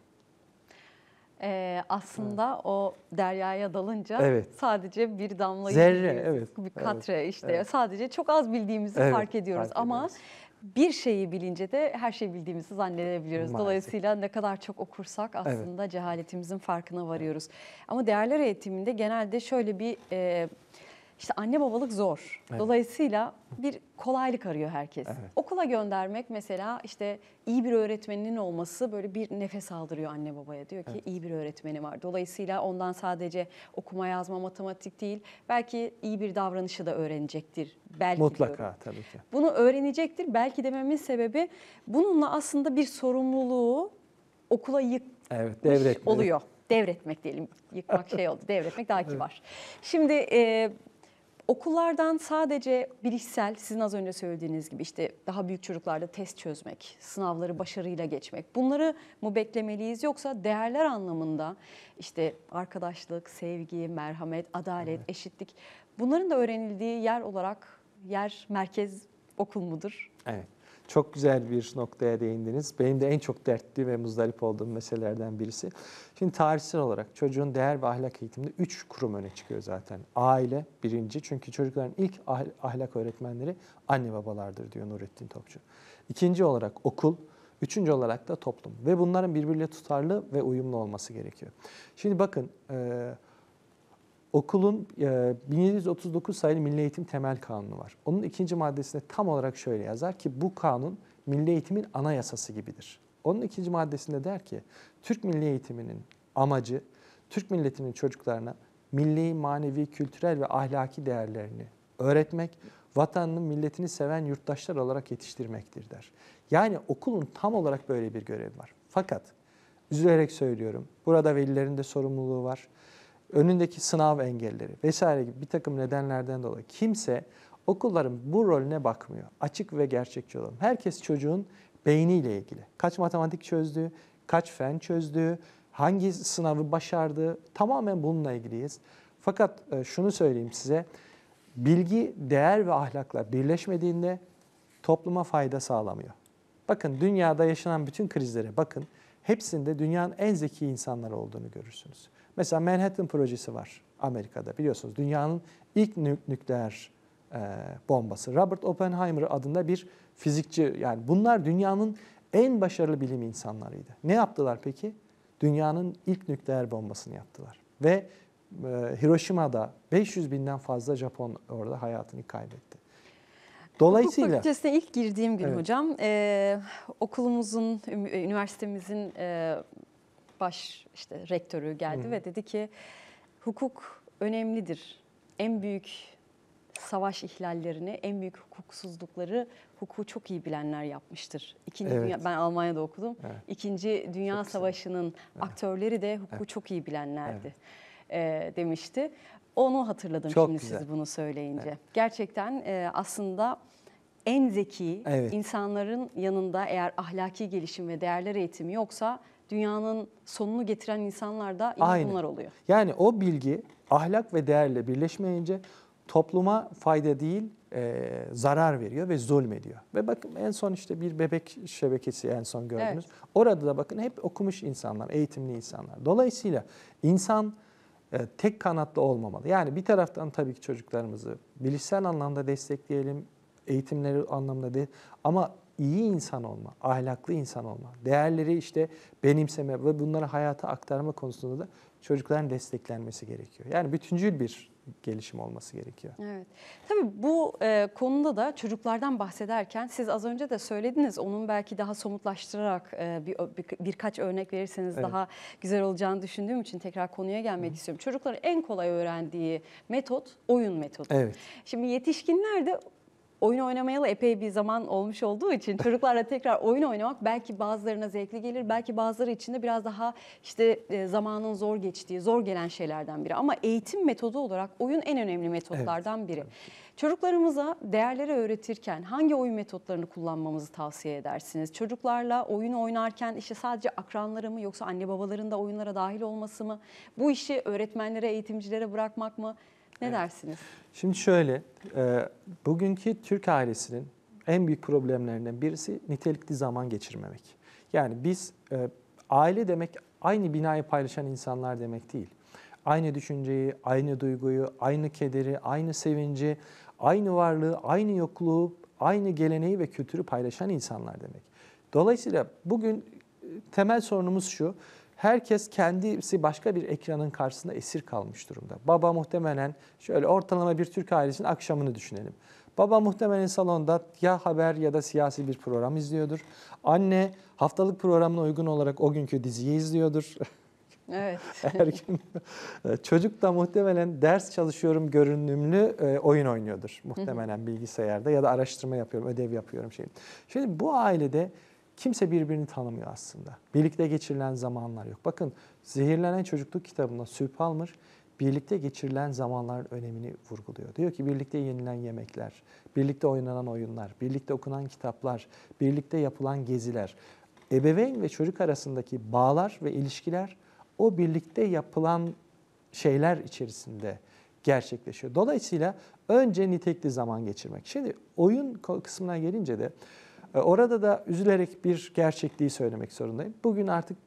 Speaker 1: e, aslında evet. o deryaya dalınca evet. sadece bir damla zerre, evet, bir katre evet, işte evet. sadece çok az bildiğimizi evet, fark ediyoruz fark ama bir şeyi bilince de her şeyi bildiğimizi zannedebiliyoruz. Maalesef. Dolayısıyla ne kadar çok okursak aslında evet. cehaletimizin farkına varıyoruz. Ama değerler eğitiminde genelde şöyle bir e, işte anne babalık zor. Evet. Dolayısıyla bir kolaylık arıyor herkes. Evet. Okula göndermek mesela işte iyi bir öğretmeninin olması böyle bir nefes aldırıyor anne babaya. Diyor ki evet. iyi bir öğretmeni var. Dolayısıyla ondan sadece okuma yazma matematik değil belki iyi bir davranışı da öğrenecektir. Belki Mutlaka diyorum. tabii ki. Bunu öğrenecektir. Belki dememin sebebi bununla aslında bir sorumluluğu okula yık
Speaker 2: evet, devretmeli. oluyor.
Speaker 1: Devretmek diyelim. Yıkmak şey oldu. Devretmek daha kibar. Evet. Şimdi... E, Okullardan sadece bilişsel, sizin az önce söylediğiniz gibi işte daha büyük çocuklarda test çözmek, sınavları başarıyla geçmek bunları mı beklemeliyiz yoksa değerler anlamında işte arkadaşlık, sevgi, merhamet, adalet, evet. eşitlik bunların da öğrenildiği yer olarak yer merkez okul mudur?
Speaker 2: Evet. Çok güzel bir noktaya değindiniz. Benim de en çok dertli ve muzdarip olduğum meselelerden birisi. Şimdi tarihsel olarak çocuğun değer ve ahlak eğitiminde üç kurum öne çıkıyor zaten. Aile birinci çünkü çocukların ilk ah-, ahlak öğretmenleri anne babalardır diyor Nurettin Topçu. İkinci olarak okul, üçüncü olarak da toplum ve bunların birbiriyle tutarlı ve uyumlu olması gerekiyor. Şimdi bakın... E, okulun e, 1739 sayılı Milli Eğitim Temel Kanunu var. Onun ikinci maddesinde tam olarak şöyle yazar ki bu kanun milli eğitimin anayasası gibidir. Onun ikinci maddesinde der ki Türk milli eğitiminin amacı Türk milletinin çocuklarına milli, manevi, kültürel ve ahlaki değerlerini öğretmek, vatanını, milletini seven yurttaşlar olarak yetiştirmektir der. Yani okulun tam olarak böyle bir görevi var. Fakat üzülerek söylüyorum burada velilerin de sorumluluğu var önündeki sınav engelleri vesaire gibi bir takım nedenlerden dolayı kimse okulların bu rolüne bakmıyor. Açık ve gerçekçi olalım. Herkes çocuğun beyniyle ilgili. Kaç matematik çözdüğü, kaç fen çözdüğü, hangi sınavı başardığı tamamen bununla ilgiliyiz. Fakat e, şunu söyleyeyim size. Bilgi, değer ve ahlaklar birleşmediğinde topluma fayda sağlamıyor. Bakın dünyada yaşanan bütün krizlere bakın. Hepsinde dünyanın en zeki insanlar olduğunu görürsünüz. Mesela Manhattan projesi var Amerika'da biliyorsunuz. Dünyanın ilk nükleer e, bombası. Robert Oppenheimer adında bir fizikçi. Yani bunlar dünyanın en başarılı bilim insanlarıydı. Ne yaptılar peki? Dünyanın ilk nükleer bombasını yaptılar. Ve e, Hiroşima'da 500 binden fazla Japon orada hayatını kaybetti. Dolayısıyla Hukuk
Speaker 1: fakültesine ilk girdiğim gün evet. hocam e, okulumuzun, üniversitemizin e, baş işte rektörü geldi Hı. ve dedi ki hukuk önemlidir. En büyük savaş ihlallerini, en büyük hukuksuzlukları hukuku çok iyi bilenler yapmıştır. İkinci evet. dünya ben Almanya'da okudum. Evet. İkinci Dünya çok Savaşı'nın evet. aktörleri de hukuku evet. çok iyi bilenlerdi. Evet. E, demişti. Onu hatırladım çok şimdi güzel. siz bunu söyleyince. Evet. Gerçekten e, aslında en zeki evet. insanların yanında eğer ahlaki gelişim ve değerler eğitimi yoksa dünyanın sonunu getiren insanlar da yine bunlar oluyor.
Speaker 2: Yani o bilgi ahlak ve değerle birleşmeyince topluma fayda değil e, zarar veriyor ve zulmediyor. Ve bakın en son işte bir bebek şebekesi en son gördünüz. Evet. Orada da bakın hep okumuş insanlar, eğitimli insanlar. Dolayısıyla insan e, tek kanatlı olmamalı. Yani bir taraftan tabii ki çocuklarımızı bilişsel anlamda destekleyelim, eğitimleri anlamda değil ama iyi insan olma, ahlaklı insan olma, değerleri işte benimseme ve bunları hayata aktarma konusunda da çocukların desteklenmesi gerekiyor. Yani bütüncül bir gelişim olması gerekiyor.
Speaker 1: Evet. Tabii bu e, konuda da çocuklardan bahsederken siz az önce de söylediniz. Onun belki daha somutlaştırarak e, bir, bir birkaç örnek verirseniz evet. daha güzel olacağını düşündüğüm için tekrar konuya gelmek Hı. istiyorum. Çocukların en kolay öğrendiği metot oyun metodu. Evet. Şimdi yetişkinler de oyun oynamayalı epey bir zaman olmuş olduğu için çocuklarla tekrar oyun oynamak belki bazılarına zevkli gelir. Belki bazıları için de biraz daha işte e, zamanın zor geçtiği, zor gelen şeylerden biri. Ama eğitim metodu olarak oyun en önemli metotlardan evet. biri. Çocuklarımıza değerleri öğretirken hangi oyun metotlarını kullanmamızı tavsiye edersiniz? Çocuklarla oyun oynarken işte sadece akranları mı yoksa anne babaların da oyunlara dahil olması mı? Bu işi öğretmenlere, eğitimcilere bırakmak mı? Ne evet. dersiniz?
Speaker 2: Şimdi şöyle, e, bugünkü Türk ailesinin en büyük problemlerinden birisi nitelikli zaman geçirmemek. Yani biz e, aile demek aynı binayı paylaşan insanlar demek değil. Aynı düşünceyi, aynı duyguyu, aynı kederi, aynı sevinci, aynı varlığı, aynı yokluğu, aynı geleneği ve kültürü paylaşan insanlar demek. Dolayısıyla bugün e, temel sorunumuz şu herkes kendisi başka bir ekranın karşısında esir kalmış durumda. Baba muhtemelen şöyle ortalama bir Türk ailesinin akşamını düşünelim. Baba muhtemelen salonda ya haber ya da siyasi bir program izliyordur. Anne haftalık programına uygun olarak o günkü diziyi izliyordur.
Speaker 4: Evet. Her gün.
Speaker 2: Ee, çocuk da muhtemelen ders çalışıyorum görünümlü e, oyun oynuyordur. Muhtemelen bilgisayarda ya da araştırma yapıyorum, ödev yapıyorum. Şey. Şimdi bu ailede Kimse birbirini tanımıyor aslında. Birlikte geçirilen zamanlar yok. Bakın Zehirlenen Çocukluk kitabında Sue Palmer birlikte geçirilen zamanların önemini vurguluyor. Diyor ki birlikte yenilen yemekler, birlikte oynanan oyunlar, birlikte okunan kitaplar, birlikte yapılan geziler, ebeveyn ve çocuk arasındaki bağlar ve ilişkiler o birlikte yapılan şeyler içerisinde gerçekleşiyor. Dolayısıyla önce nitekli zaman geçirmek. Şimdi oyun kısmına gelince de e, orada da üzülerek bir gerçekliği söylemek zorundayım. Bugün artık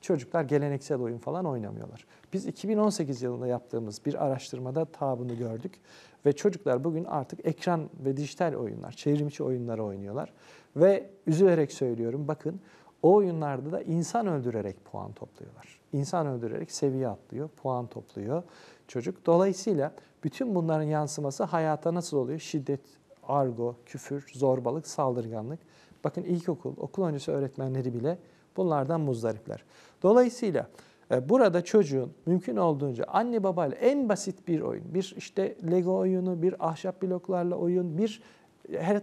Speaker 2: çocuklar geleneksel oyun falan oynamıyorlar. Biz 2018 yılında yaptığımız bir araştırmada tabunu gördük. Ve çocuklar bugün artık ekran ve dijital oyunlar, çevrimçi oyunları oynuyorlar. Ve üzülerek söylüyorum bakın o oyunlarda da insan öldürerek puan topluyorlar. İnsan öldürerek seviye atlıyor, puan topluyor çocuk. Dolayısıyla bütün bunların yansıması hayata nasıl oluyor? Şiddet argo, küfür, zorbalık, saldırganlık. Bakın ilkokul, okul öncesi öğretmenleri bile bunlardan muzdaripler. Dolayısıyla e, burada çocuğun mümkün olduğunca anne babayla en basit bir oyun, bir işte Lego oyunu, bir ahşap bloklarla oyun, bir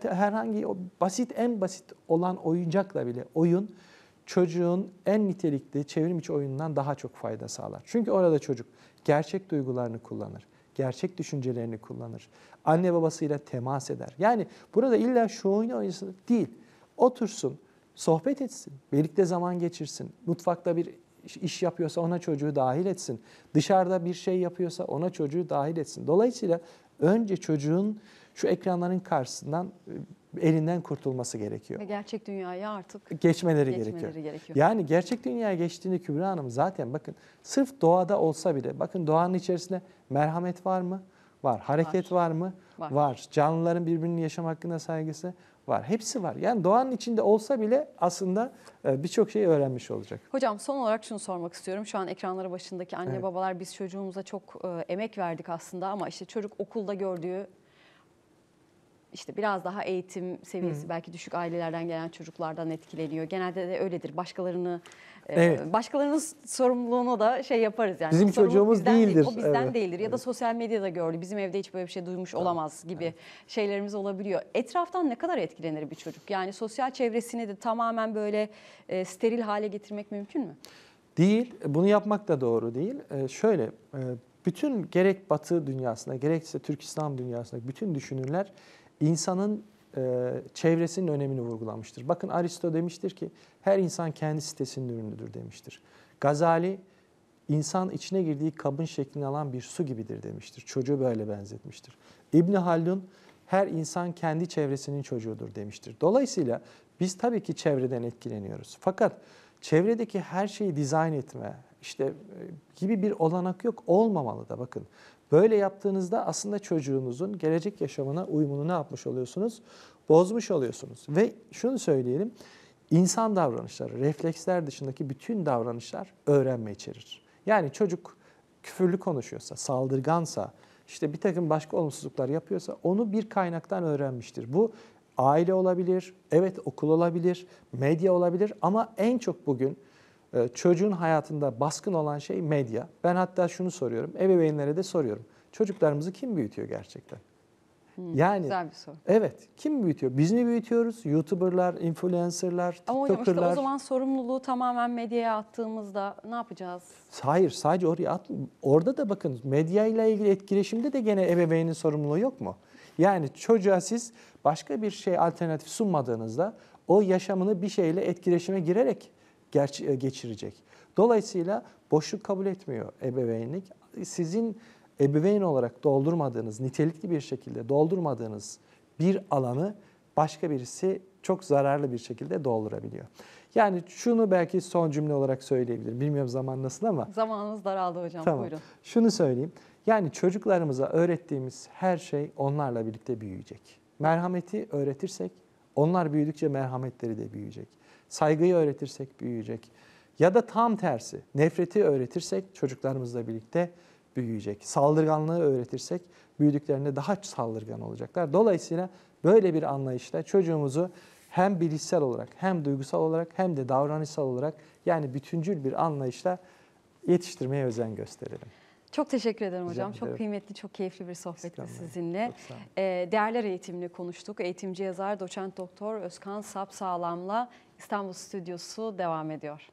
Speaker 2: herhangi o basit en basit olan oyuncakla bile oyun çocuğun en nitelikli çevrim içi oyunundan daha çok fayda sağlar. Çünkü orada çocuk gerçek duygularını kullanır gerçek düşüncelerini kullanır. Anne babasıyla temas eder. Yani burada illa şu oyunu oynasın değil. Otursun, sohbet etsin, birlikte zaman geçirsin. Mutfakta bir iş yapıyorsa ona çocuğu dahil etsin. Dışarıda bir şey yapıyorsa ona çocuğu dahil etsin. Dolayısıyla önce çocuğun şu ekranların karşısından elinden kurtulması gerekiyor. Ve
Speaker 1: gerçek dünyaya artık geçmeleri, geçmeleri gerekiyor. gerekiyor. Yani
Speaker 2: gerçek dünyaya geçtiğini Kübra Hanım zaten bakın sırf doğada olsa bile bakın doğanın içerisinde merhamet var mı? Var. Hareket var, var mı? Var. var. Canlıların birbirinin yaşam hakkına saygısı var. Hepsi var. Yani doğanın içinde olsa bile aslında e, birçok şeyi öğrenmiş olacak.
Speaker 1: Hocam son olarak şunu sormak istiyorum. Şu an ekranları başındaki anne evet. babalar biz çocuğumuza çok e, emek verdik aslında ama işte çocuk okulda gördüğü işte biraz daha eğitim seviyesi Hı. belki düşük ailelerden gelen çocuklardan etkileniyor. Genelde de öyledir. Başkalarını e, evet. başkalarının sorumluluğunu da şey yaparız yani. Bizim çocuğumuz bizden değildir. Değil, o bizden evet. değildir ya da sosyal medyada gördü. Bizim evde hiç böyle bir şey duymuş olamaz gibi evet. şeylerimiz olabiliyor. Etraftan ne kadar etkilenir bir çocuk? Yani sosyal çevresini de tamamen böyle e, steril hale getirmek mümkün mü?
Speaker 2: Değil. Bunu yapmak da doğru değil. E, şöyle e, bütün gerek Batı dünyasında gerekse Türk İslam dünyasında bütün düşünürler insanın e, çevresinin önemini vurgulamıştır. Bakın Aristo demiştir ki her insan kendi sitesinin ürünüdür demiştir. Gazali insan içine girdiği kabın şeklini alan bir su gibidir demiştir. Çocuğu böyle benzetmiştir. İbni Haldun her insan kendi çevresinin çocuğudur demiştir. Dolayısıyla biz tabii ki çevreden etkileniyoruz. Fakat çevredeki her şeyi dizayn etme işte e, gibi bir olanak yok olmamalı da bakın. Böyle yaptığınızda aslında çocuğunuzun gelecek yaşamına uyumunu ne yapmış oluyorsunuz? Bozmuş oluyorsunuz. Ve şunu söyleyelim, insan davranışları, refleksler dışındaki bütün davranışlar öğrenme içerir. Yani çocuk küfürlü konuşuyorsa, saldırgansa, işte bir takım başka olumsuzluklar yapıyorsa onu bir kaynaktan öğrenmiştir. Bu aile olabilir, evet okul olabilir, medya olabilir ama en çok bugün ee, çocuğun hayatında baskın olan şey medya. Ben hatta şunu soruyorum, ebeveynlere de soruyorum. Çocuklarımızı kim büyütüyor gerçekten? Hmm, yani güzel bir soru. Evet, kim büyütüyor? Biz mi büyütüyoruz? YouTuber'lar, influencer'lar, TikToker'lar. Ama işte o zaman
Speaker 1: sorumluluğu tamamen medyaya attığımızda ne yapacağız?
Speaker 2: Hayır, sadece oraya at. Orada da bakın medya ile ilgili etkileşimde de gene ebeveynin sorumluluğu yok mu? Yani çocuğa siz başka bir şey alternatif sunmadığınızda o yaşamını bir şeyle etkileşime girerek e, geçirecek. Dolayısıyla boşluk kabul etmiyor ebeveynlik. Sizin ebeveyn olarak doldurmadığınız, nitelikli bir şekilde doldurmadığınız bir alanı başka birisi çok zararlı bir şekilde doldurabiliyor. Yani şunu belki son cümle olarak söyleyebilirim. Bilmiyorum zaman nasıl ama.
Speaker 1: Zamanınız daraldı hocam tamam. buyurun.
Speaker 2: Şunu söyleyeyim. Yani çocuklarımıza öğrettiğimiz her şey onlarla birlikte büyüyecek. Merhameti öğretirsek onlar büyüdükçe merhametleri de büyüyecek saygıyı öğretirsek büyüyecek. Ya da tam tersi nefreti öğretirsek çocuklarımızla birlikte büyüyecek. Saldırganlığı öğretirsek büyüdüklerinde daha saldırgan olacaklar. Dolayısıyla böyle bir anlayışla çocuğumuzu hem bilişsel olarak hem duygusal olarak hem de davranışsal olarak yani bütüncül bir anlayışla yetiştirmeye özen gösterelim.
Speaker 1: Çok teşekkür ederim hocam. Çok kıymetli, çok keyifli bir sohbetti sizinle. Ee, değerler eğitimini konuştuk. Eğitimci yazar, doçent doktor Özkan Sap Sağlam'la İstanbul Stüdyosu devam ediyor.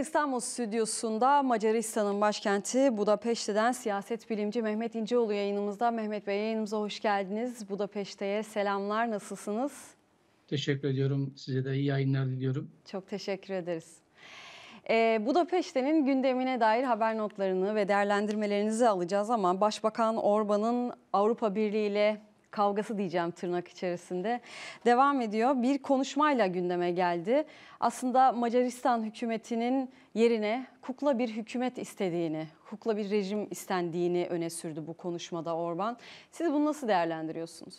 Speaker 1: İstanbul stüdyosunda Macaristan'ın başkenti Budapeşte'den siyaset bilimci Mehmet İnceoğlu yayınımızda. Mehmet Bey yayınımıza hoş geldiniz. Budapeşte'ye selamlar. Nasılsınız?
Speaker 4: Teşekkür ediyorum. Size de iyi yayınlar diliyorum.
Speaker 1: Çok teşekkür ederiz. Ee, Budapeşte'nin gündemine dair haber notlarını ve değerlendirmelerinizi alacağız ama Başbakan Orban'ın Avrupa Birliği ile kavgası diyeceğim tırnak içerisinde devam ediyor. Bir konuşmayla gündeme geldi. Aslında Macaristan hükümetinin yerine kukla bir hükümet istediğini, kukla bir rejim istendiğini öne sürdü bu konuşmada Orban. Siz bunu nasıl değerlendiriyorsunuz?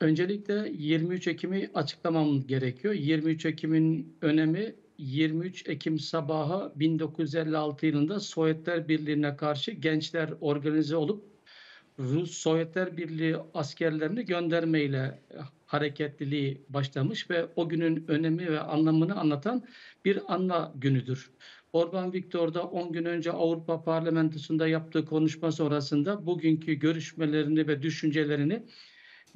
Speaker 4: Öncelikle 23 Ekim'i açıklamam gerekiyor. 23 Ekim'in önemi 23 Ekim sabahı 1956 yılında Sovyetler Birliği'ne karşı gençler organize olup Rus Sovyetler Birliği askerlerini göndermeyle eh, hareketliliği başlamış ve o günün önemi ve anlamını anlatan bir anla günüdür. Orban Viktor da 10 gün önce Avrupa Parlamentosu'nda yaptığı konuşma sonrasında bugünkü görüşmelerini ve düşüncelerini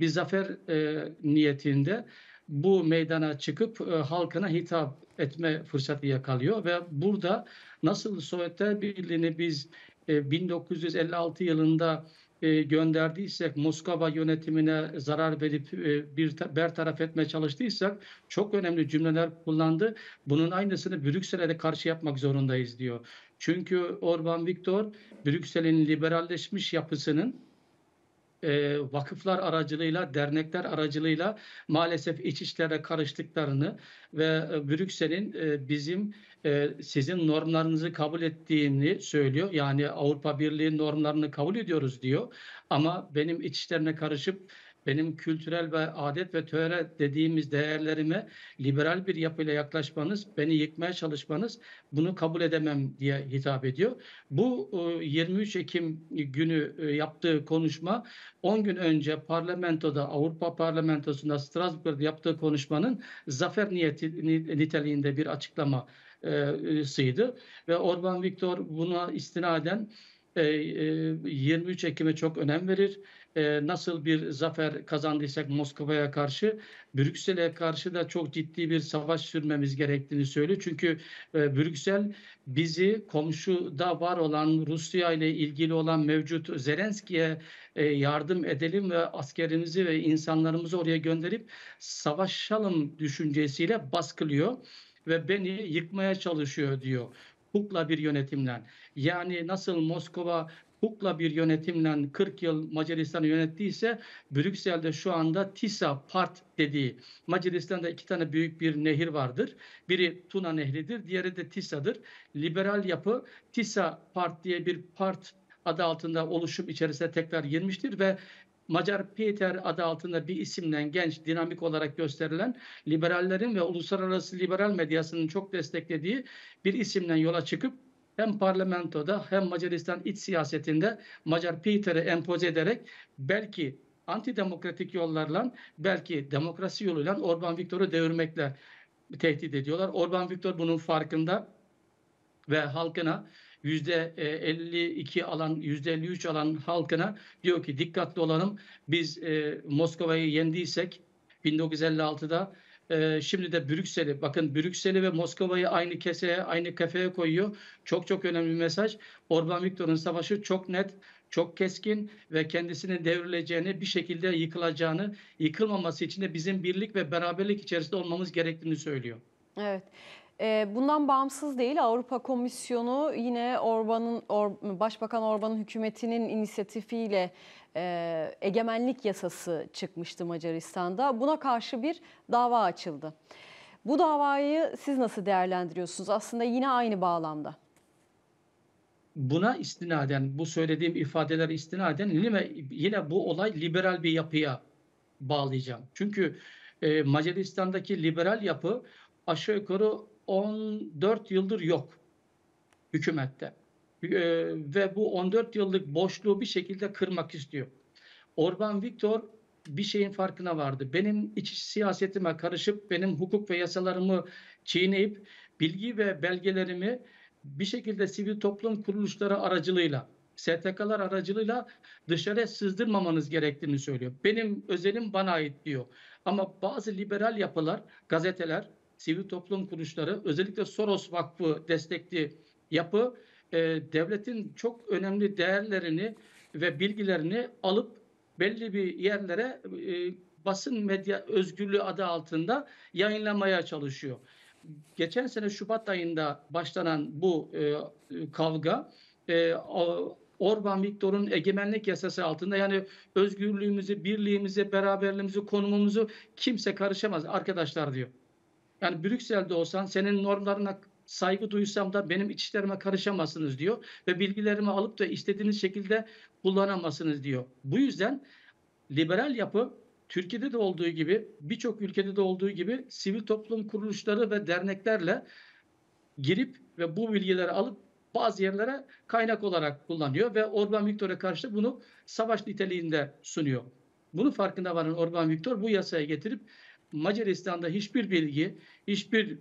Speaker 4: bir zafer e, niyetinde bu meydana çıkıp e, halkına hitap etme fırsatı yakalıyor ve burada nasıl Sovyetler Birliği'ni biz e, 1956 yılında e, gönderdiysek, Moskova yönetimine zarar verip e, bir bertaraf etme çalıştıysak çok önemli cümleler kullandı. Bunun aynısını Brüksel'e de karşı yapmak zorundayız diyor. Çünkü Orban Viktor Brüksel'in liberalleşmiş yapısının e, vakıflar aracılığıyla, dernekler aracılığıyla maalesef iç içlere karıştıklarını ve e, Brüksel'in e, bizim sizin normlarınızı kabul ettiğini söylüyor. Yani Avrupa Birliği normlarını kabul ediyoruz diyor. Ama benim iç işlerine karışıp benim kültürel ve adet ve töre dediğimiz değerlerime liberal bir yapıyla yaklaşmanız, beni yıkmaya çalışmanız bunu kabul edemem diye hitap ediyor. Bu 23 e, Ekim günü e, yaptığı konuşma 10 gün önce parlamentoda Avrupa parlamentosunda Strasbourg'da yaptığı konuşmanın zafer niyeti niteliğinde bir açıklama e, sıydı ve Orban Viktor buna istinaden 23 Ekim'e çok önem verir e, nasıl bir zafer kazandıysak Moskova'ya karşı, Brüksel'e karşı da çok ciddi bir savaş sürmemiz gerektiğini söylüyor. Çünkü e, Brüksel bizi komşuda var olan Rusya ile ilgili olan mevcut Zelenski'ye e, yardım edelim ve askerimizi ve insanlarımızı oraya gönderip savaşalım düşüncesiyle baskılıyor ve beni yıkmaya çalışıyor diyor hukukla bir yönetimle. Yani nasıl Moskova hukukla bir yönetimle 40 yıl Macaristan'ı yönettiyse Brüksel'de şu anda TISA Part dediği Macaristan'da iki tane büyük bir nehir vardır. Biri Tuna Nehri'dir, diğeri de TISA'dır. Liberal yapı TISA Part diye bir part adı altında oluşum içerisine tekrar girmiştir ve Macar Peter adı altında bir isimle genç dinamik olarak gösterilen liberallerin ve uluslararası liberal medyasının çok desteklediği bir isimden yola çıkıp hem parlamentoda hem Macaristan iç siyasetinde Macar Peter'i empoze ederek belki antidemokratik yollarla belki demokrasi yoluyla Orban Viktor'u devirmekle tehdit ediyorlar. Orban Viktor bunun farkında ve halkına %52 e, alan, %53 alan halkına diyor ki dikkatli olalım. Biz e, Moskova'yı yendiysek 1956'da ee, şimdi de Brüksel'i bakın Brüksel'i ve Moskova'yı aynı keseye aynı kafeye koyuyor. Çok çok önemli bir mesaj. Orban Viktor'un savaşı çok net çok keskin ve kendisinin devrileceğini, bir şekilde yıkılacağını, yıkılmaması için de bizim birlik ve beraberlik içerisinde olmamız gerektiğini söylüyor.
Speaker 1: Evet. Ee, bundan bağımsız değil Avrupa Komisyonu yine Orban'ın Or, Başbakan Orban'ın hükümetinin inisiyatifiyle e, egemenlik yasası çıkmıştı Macaristan'da. Buna karşı bir dava açıldı. Bu davayı siz nasıl değerlendiriyorsunuz? Aslında yine aynı bağlamda.
Speaker 4: Buna istinaden, bu söylediğim ifadeler istinaden yine, yine bu olay liberal bir yapıya bağlayacağım. Çünkü e, Macaristan'daki liberal yapı aşağı yukarı 14 yıldır yok hükümette e, ve bu 14 yıllık boşluğu bir şekilde kırmak istiyor. Orban Viktor bir şeyin farkına vardı. Benim iç siyasetime karışıp benim hukuk ve yasalarımı çiğneyip bilgi ve belgelerimi bir şekilde sivil toplum kuruluşları aracılığıyla STK'lar aracılığıyla dışarıya sızdırmamanız gerektiğini söylüyor. Benim özelim bana ait diyor. Ama bazı liberal yapılar, gazeteler, sivil toplum kuruluşları özellikle Soros Vakfı destekli yapı e, devletin çok önemli değerlerini ve bilgilerini alıp belli bir yerlere e, basın medya özgürlüğü adı altında yayınlamaya çalışıyor. Geçen sene Şubat ayında başlanan bu e, e kavga e, Orban Viktor'un egemenlik yasası altında yani özgürlüğümüzü, birliğimizi, beraberliğimizi, konumumuzu kimse karışamaz arkadaşlar diyor. Yani Brüksel'de olsan senin normlarına saygı duysam da benim işlerime karışamazsınız diyor ve bilgilerimi alıp da istediğiniz şekilde kullanamazsınız diyor. Bu yüzden liberal yapı Türkiye'de de olduğu gibi birçok ülkede de olduğu gibi sivil toplum kuruluşları ve derneklerle girip ve bu bilgileri alıp bazı yerlere kaynak olarak kullanıyor ve Orban Viktor'a karşı bunu savaş niteliğinde sunuyor. Bunu farkında varan Orban Viktor bu yasaya getirip Macaristan'da hiçbir bilgi, hiçbir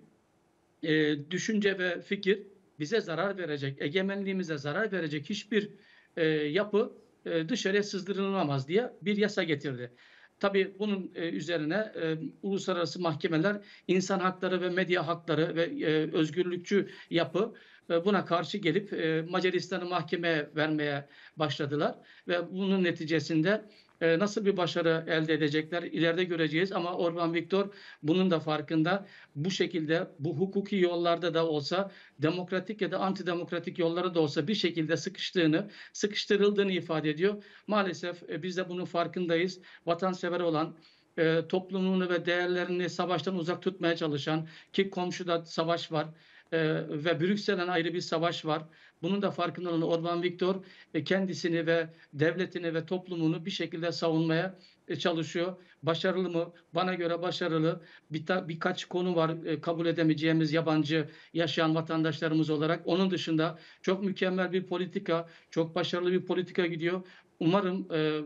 Speaker 4: e, düşünce ve fikir bize zarar verecek, egemenliğimize zarar verecek hiçbir e, yapı e, dışarıya sızdırılamaz diye bir yasa getirdi. Tabii bunun e, üzerine e, uluslararası mahkemeler insan hakları ve medya hakları ve e, özgürlükçü yapı e, buna karşı gelip e, Macaristan'ı mahkemeye vermeye başladılar ve bunun neticesinde e, nasıl bir başarı elde edecekler ileride göreceğiz ama Orban Viktor bunun da farkında bu şekilde bu hukuki yollarda da olsa demokratik ya da antidemokratik yollara da olsa bir şekilde sıkıştığını sıkıştırıldığını ifade ediyor. Maalesef e, biz de bunun farkındayız. Vatansever olan e, toplumunu ve değerlerini savaştan uzak tutmaya çalışan ki komşuda savaş var ee, ve Brüksel'den ayrı bir savaş var. Bunun da farkında olan Orban Viktor e, kendisini ve devletini ve toplumunu bir şekilde savunmaya e, çalışıyor. Başarılı mı? Bana göre başarılı. Bir ta, birkaç konu var e, kabul edemeyeceğimiz yabancı yaşayan vatandaşlarımız olarak. Onun dışında çok mükemmel bir politika, çok başarılı bir politika gidiyor. Umarım e,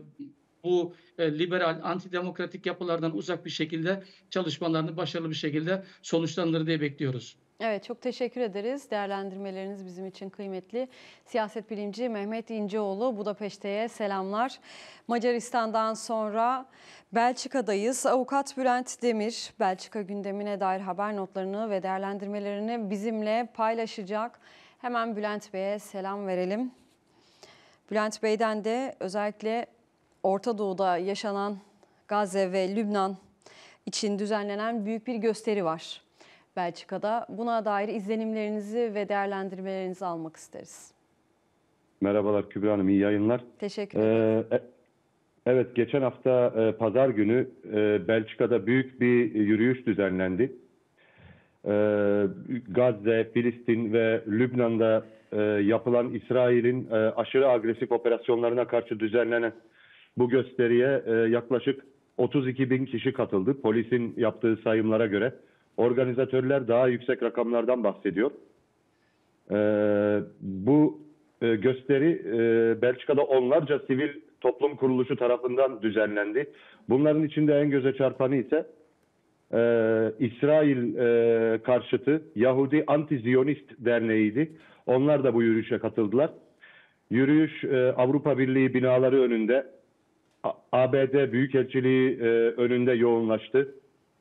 Speaker 4: bu e, liberal, antidemokratik yapılardan uzak bir şekilde çalışmalarını başarılı bir şekilde sonuçlanır diye bekliyoruz.
Speaker 1: Evet çok teşekkür ederiz. Değerlendirmeleriniz bizim için kıymetli. Siyaset bilimci Mehmet İnceoğlu Budapeşte'ye selamlar. Macaristan'dan sonra Belçika'dayız. Avukat Bülent Demir Belçika gündemine dair haber notlarını ve değerlendirmelerini bizimle paylaşacak. Hemen Bülent Bey'e selam verelim. Bülent Bey'den de özellikle Orta Doğu'da yaşanan Gazze ve Lübnan için düzenlenen büyük bir gösteri var. Belçika'da. Buna dair izlenimlerinizi ve değerlendirmelerinizi almak isteriz.
Speaker 3: Merhabalar Kübra Hanım, iyi yayınlar. Teşekkür ederim. Ee, e, evet, geçen hafta e, pazar günü e, Belçika'da büyük bir yürüyüş düzenlendi. E, Gazze, Filistin ve Lübnan'da e, yapılan İsrail'in e, aşırı agresif operasyonlarına karşı düzenlenen bu gösteriye e, yaklaşık 32 bin kişi katıldı. Polisin yaptığı sayımlara göre. Organizatörler daha yüksek rakamlardan bahsediyor. Ee, bu e, gösteri e, Belçika'da onlarca sivil toplum kuruluşu tarafından düzenlendi. Bunların içinde en göze çarpanı ise e, İsrail e, karşıtı Yahudi Antiziyonist Derneği'ydi. Onlar da bu yürüyüşe katıldılar. Yürüyüş e, Avrupa Birliği binaları önünde, ABD Büyükelçiliği e, önünde yoğunlaştı.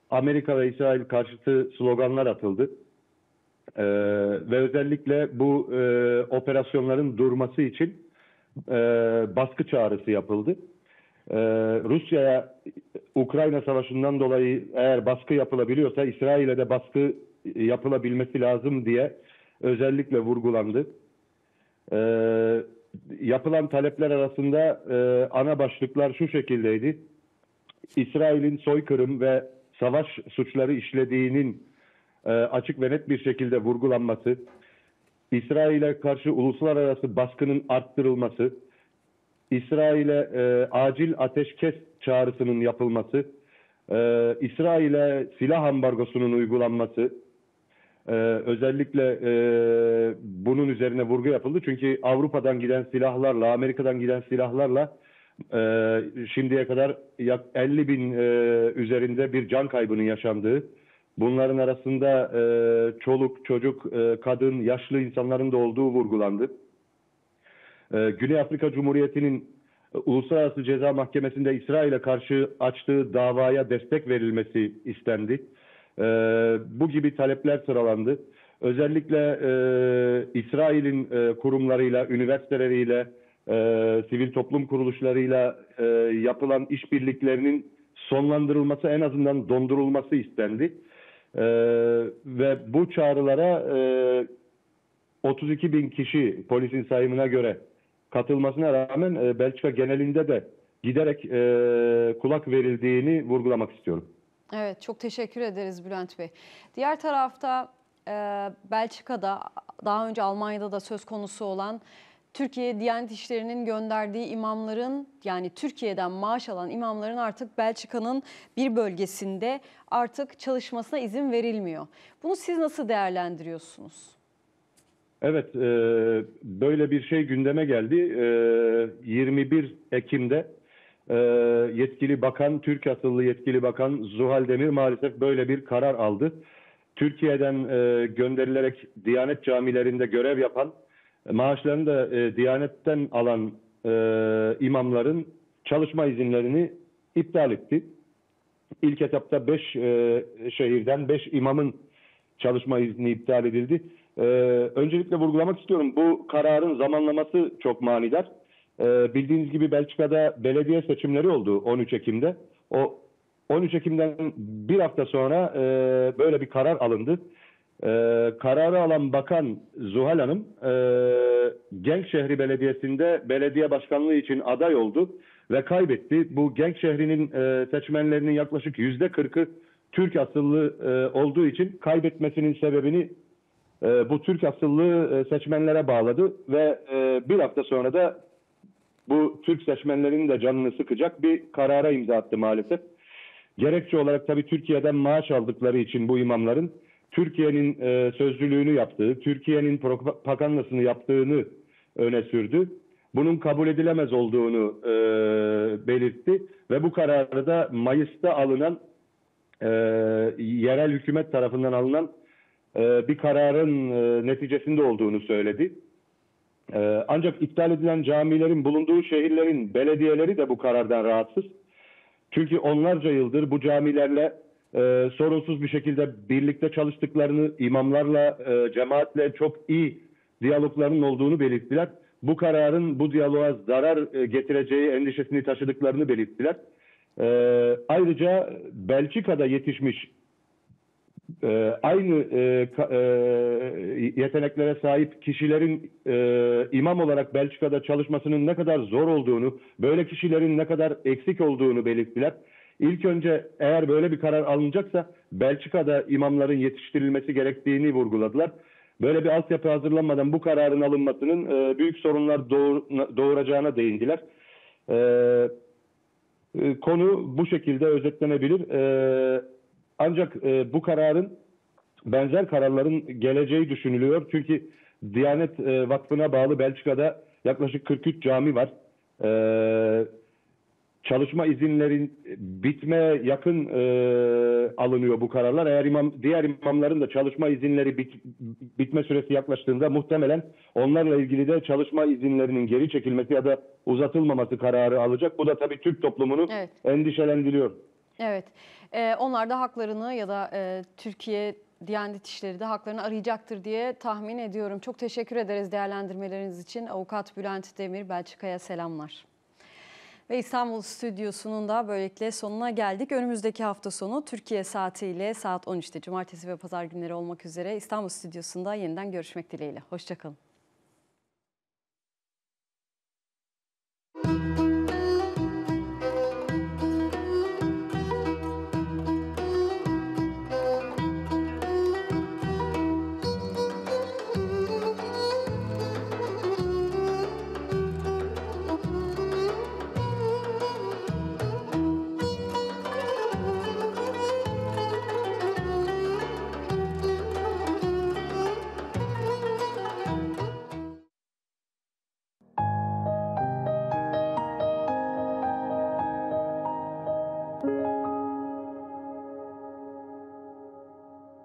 Speaker 3: Amerika ve İsrail karşıtı sloganlar atıldı. Ee, ve özellikle bu e, operasyonların durması için e, baskı çağrısı yapıldı. E, Rusya'ya Ukrayna Savaşı'ndan dolayı eğer baskı yapılabiliyorsa İsrail'e de baskı yapılabilmesi lazım diye özellikle vurgulandı. E, yapılan talepler arasında e, ana başlıklar şu şekildeydi. İsrail'in soykırım ve savaş suçları işlediğinin e, açık ve net bir şekilde vurgulanması, İsrail'e karşı uluslararası baskının arttırılması, İsrail'e e, acil ateşkes çağrısının yapılması, e, İsrail'e silah ambargosunun uygulanması, ee, özellikle e, bunun üzerine vurgu yapıldı. Çünkü Avrupa'dan giden silahlarla, Amerika'dan giden silahlarla e, şimdiye kadar yak 50 bin e, üzerinde bir can kaybının yaşandığı, bunların arasında e, çoluk, çocuk, e, kadın, yaşlı insanların da olduğu vurgulandı. E, Güney Afrika Cumhuriyeti'nin e, Uluslararası Ceza Mahkemesi'nde İsrail'e karşı açtığı davaya destek verilmesi istendi. E, bu gibi talepler sıralandı. Özellikle e, İsrail'in e, kurumlarıyla, üniversiteleriyle, e, sivil toplum kuruluşlarıyla e, yapılan işbirliklerinin sonlandırılması en azından dondurulması istendi. E, ve bu çağrılara e, 32 bin kişi polisin sayımına göre katılmasına rağmen e, Belçika genelinde de giderek e, kulak verildiğini vurgulamak istiyorum.
Speaker 1: Evet çok teşekkür ederiz Bülent Bey. Diğer tarafta e, Belçika'da daha önce Almanya'da da söz konusu olan Türkiye Diyanet İşleri'nin gönderdiği imamların yani Türkiye'den maaş alan imamların artık Belçika'nın bir bölgesinde artık çalışmasına izin verilmiyor. Bunu siz nasıl değerlendiriyorsunuz?
Speaker 3: Evet, e, böyle bir şey gündeme geldi. E, 21 Ekim'de e, yetkili bakan, Türk asıllı yetkili bakan Zuhal Demir maalesef böyle bir karar aldı. Türkiye'den e, gönderilerek Diyanet camilerinde görev yapan maaşlarını da e, Diyanet'ten alan e, imamların çalışma izinlerini iptal etti. İlk etapta 5 e, şehirden 5 imamın çalışma izni iptal edildi. E, öncelikle vurgulamak istiyorum bu kararın zamanlaması çok manidar. E, bildiğiniz gibi Belçika'da belediye seçimleri oldu 13 Ekim'de. O 13 Ekim'den bir hafta sonra e, böyle bir karar alındı. E, kararı alan bakan Zuhal Hanım e, Gençşehri Belediyesi'nde belediye başkanlığı için aday oldu ve kaybetti. Bu Gençşehri'nin e, seçmenlerinin yaklaşık yüzde kırkı Türk asıllı e, olduğu için kaybetmesinin sebebini e, bu Türk asıllı e, seçmenlere bağladı ve e, bir hafta sonra da bu Türk seçmenlerinin de canını sıkacak bir karara imza attı maalesef. Gerekçe olarak tabii Türkiye'den maaş aldıkları için bu imamların Türkiye'nin e, sözcülüğünü yaptığı, Türkiye'nin propagandasını yaptığını öne sürdü. Bunun kabul edilemez olduğunu e, belirtti ve bu kararı da Mayıs'ta alınan e, yerel hükümet tarafından alınan e, bir kararın e, neticesinde olduğunu söyledi. E, ancak iptal edilen camilerin bulunduğu şehirlerin belediyeleri de bu karardan rahatsız. Çünkü onlarca yıldır bu camilerle e, sorunsuz bir şekilde birlikte çalıştıklarını, imamlarla, e, cemaatle çok iyi diyaloglarının olduğunu belirttiler. Bu kararın bu diyaloğa zarar e, getireceği endişesini taşıdıklarını belirttiler. E, ayrıca Belçika'da yetişmiş e, aynı e, ka, e, yeteneklere sahip kişilerin e, imam olarak Belçika'da çalışmasının ne kadar zor olduğunu, böyle kişilerin ne kadar eksik olduğunu belirttiler. İlk önce eğer böyle bir karar alınacaksa Belçika'da imamların yetiştirilmesi gerektiğini vurguladılar. Böyle bir altyapı hazırlanmadan bu kararın alınmasının e, büyük sorunlar doğur, doğuracağına değindiler. E, e konu bu şekilde özetlenebilir. E, ancak e, bu kararın benzer kararların geleceği düşünülüyor. Çünkü Diyanet e, Vakfı'na bağlı Belçika'da yaklaşık 43 cami var. E, çalışma izinlerin e, bitmeye yakın e, alınıyor bu kararlar. Eğer imam, diğer imamların da çalışma izinleri bit, bitme süresi yaklaştığında muhtemelen onlarla ilgili de çalışma izinlerinin geri çekilmesi ya da uzatılmaması kararı alacak. Bu da tabii Türk toplumunu evet. endişelendiriyor.
Speaker 1: Evet. Ee, onlar da haklarını ya da e, Türkiye Diyanet İşleri de haklarını arayacaktır diye tahmin ediyorum. Çok teşekkür ederiz değerlendirmeleriniz için. Avukat Bülent Demir, Belçika'ya selamlar. Ve İstanbul Stüdyosu'nun da böylelikle sonuna geldik. Önümüzdeki hafta sonu Türkiye saatiyle saat 13'te Cumartesi ve Pazar günleri olmak üzere İstanbul Stüdyosu'nda yeniden görüşmek dileğiyle. Hoşçakalın.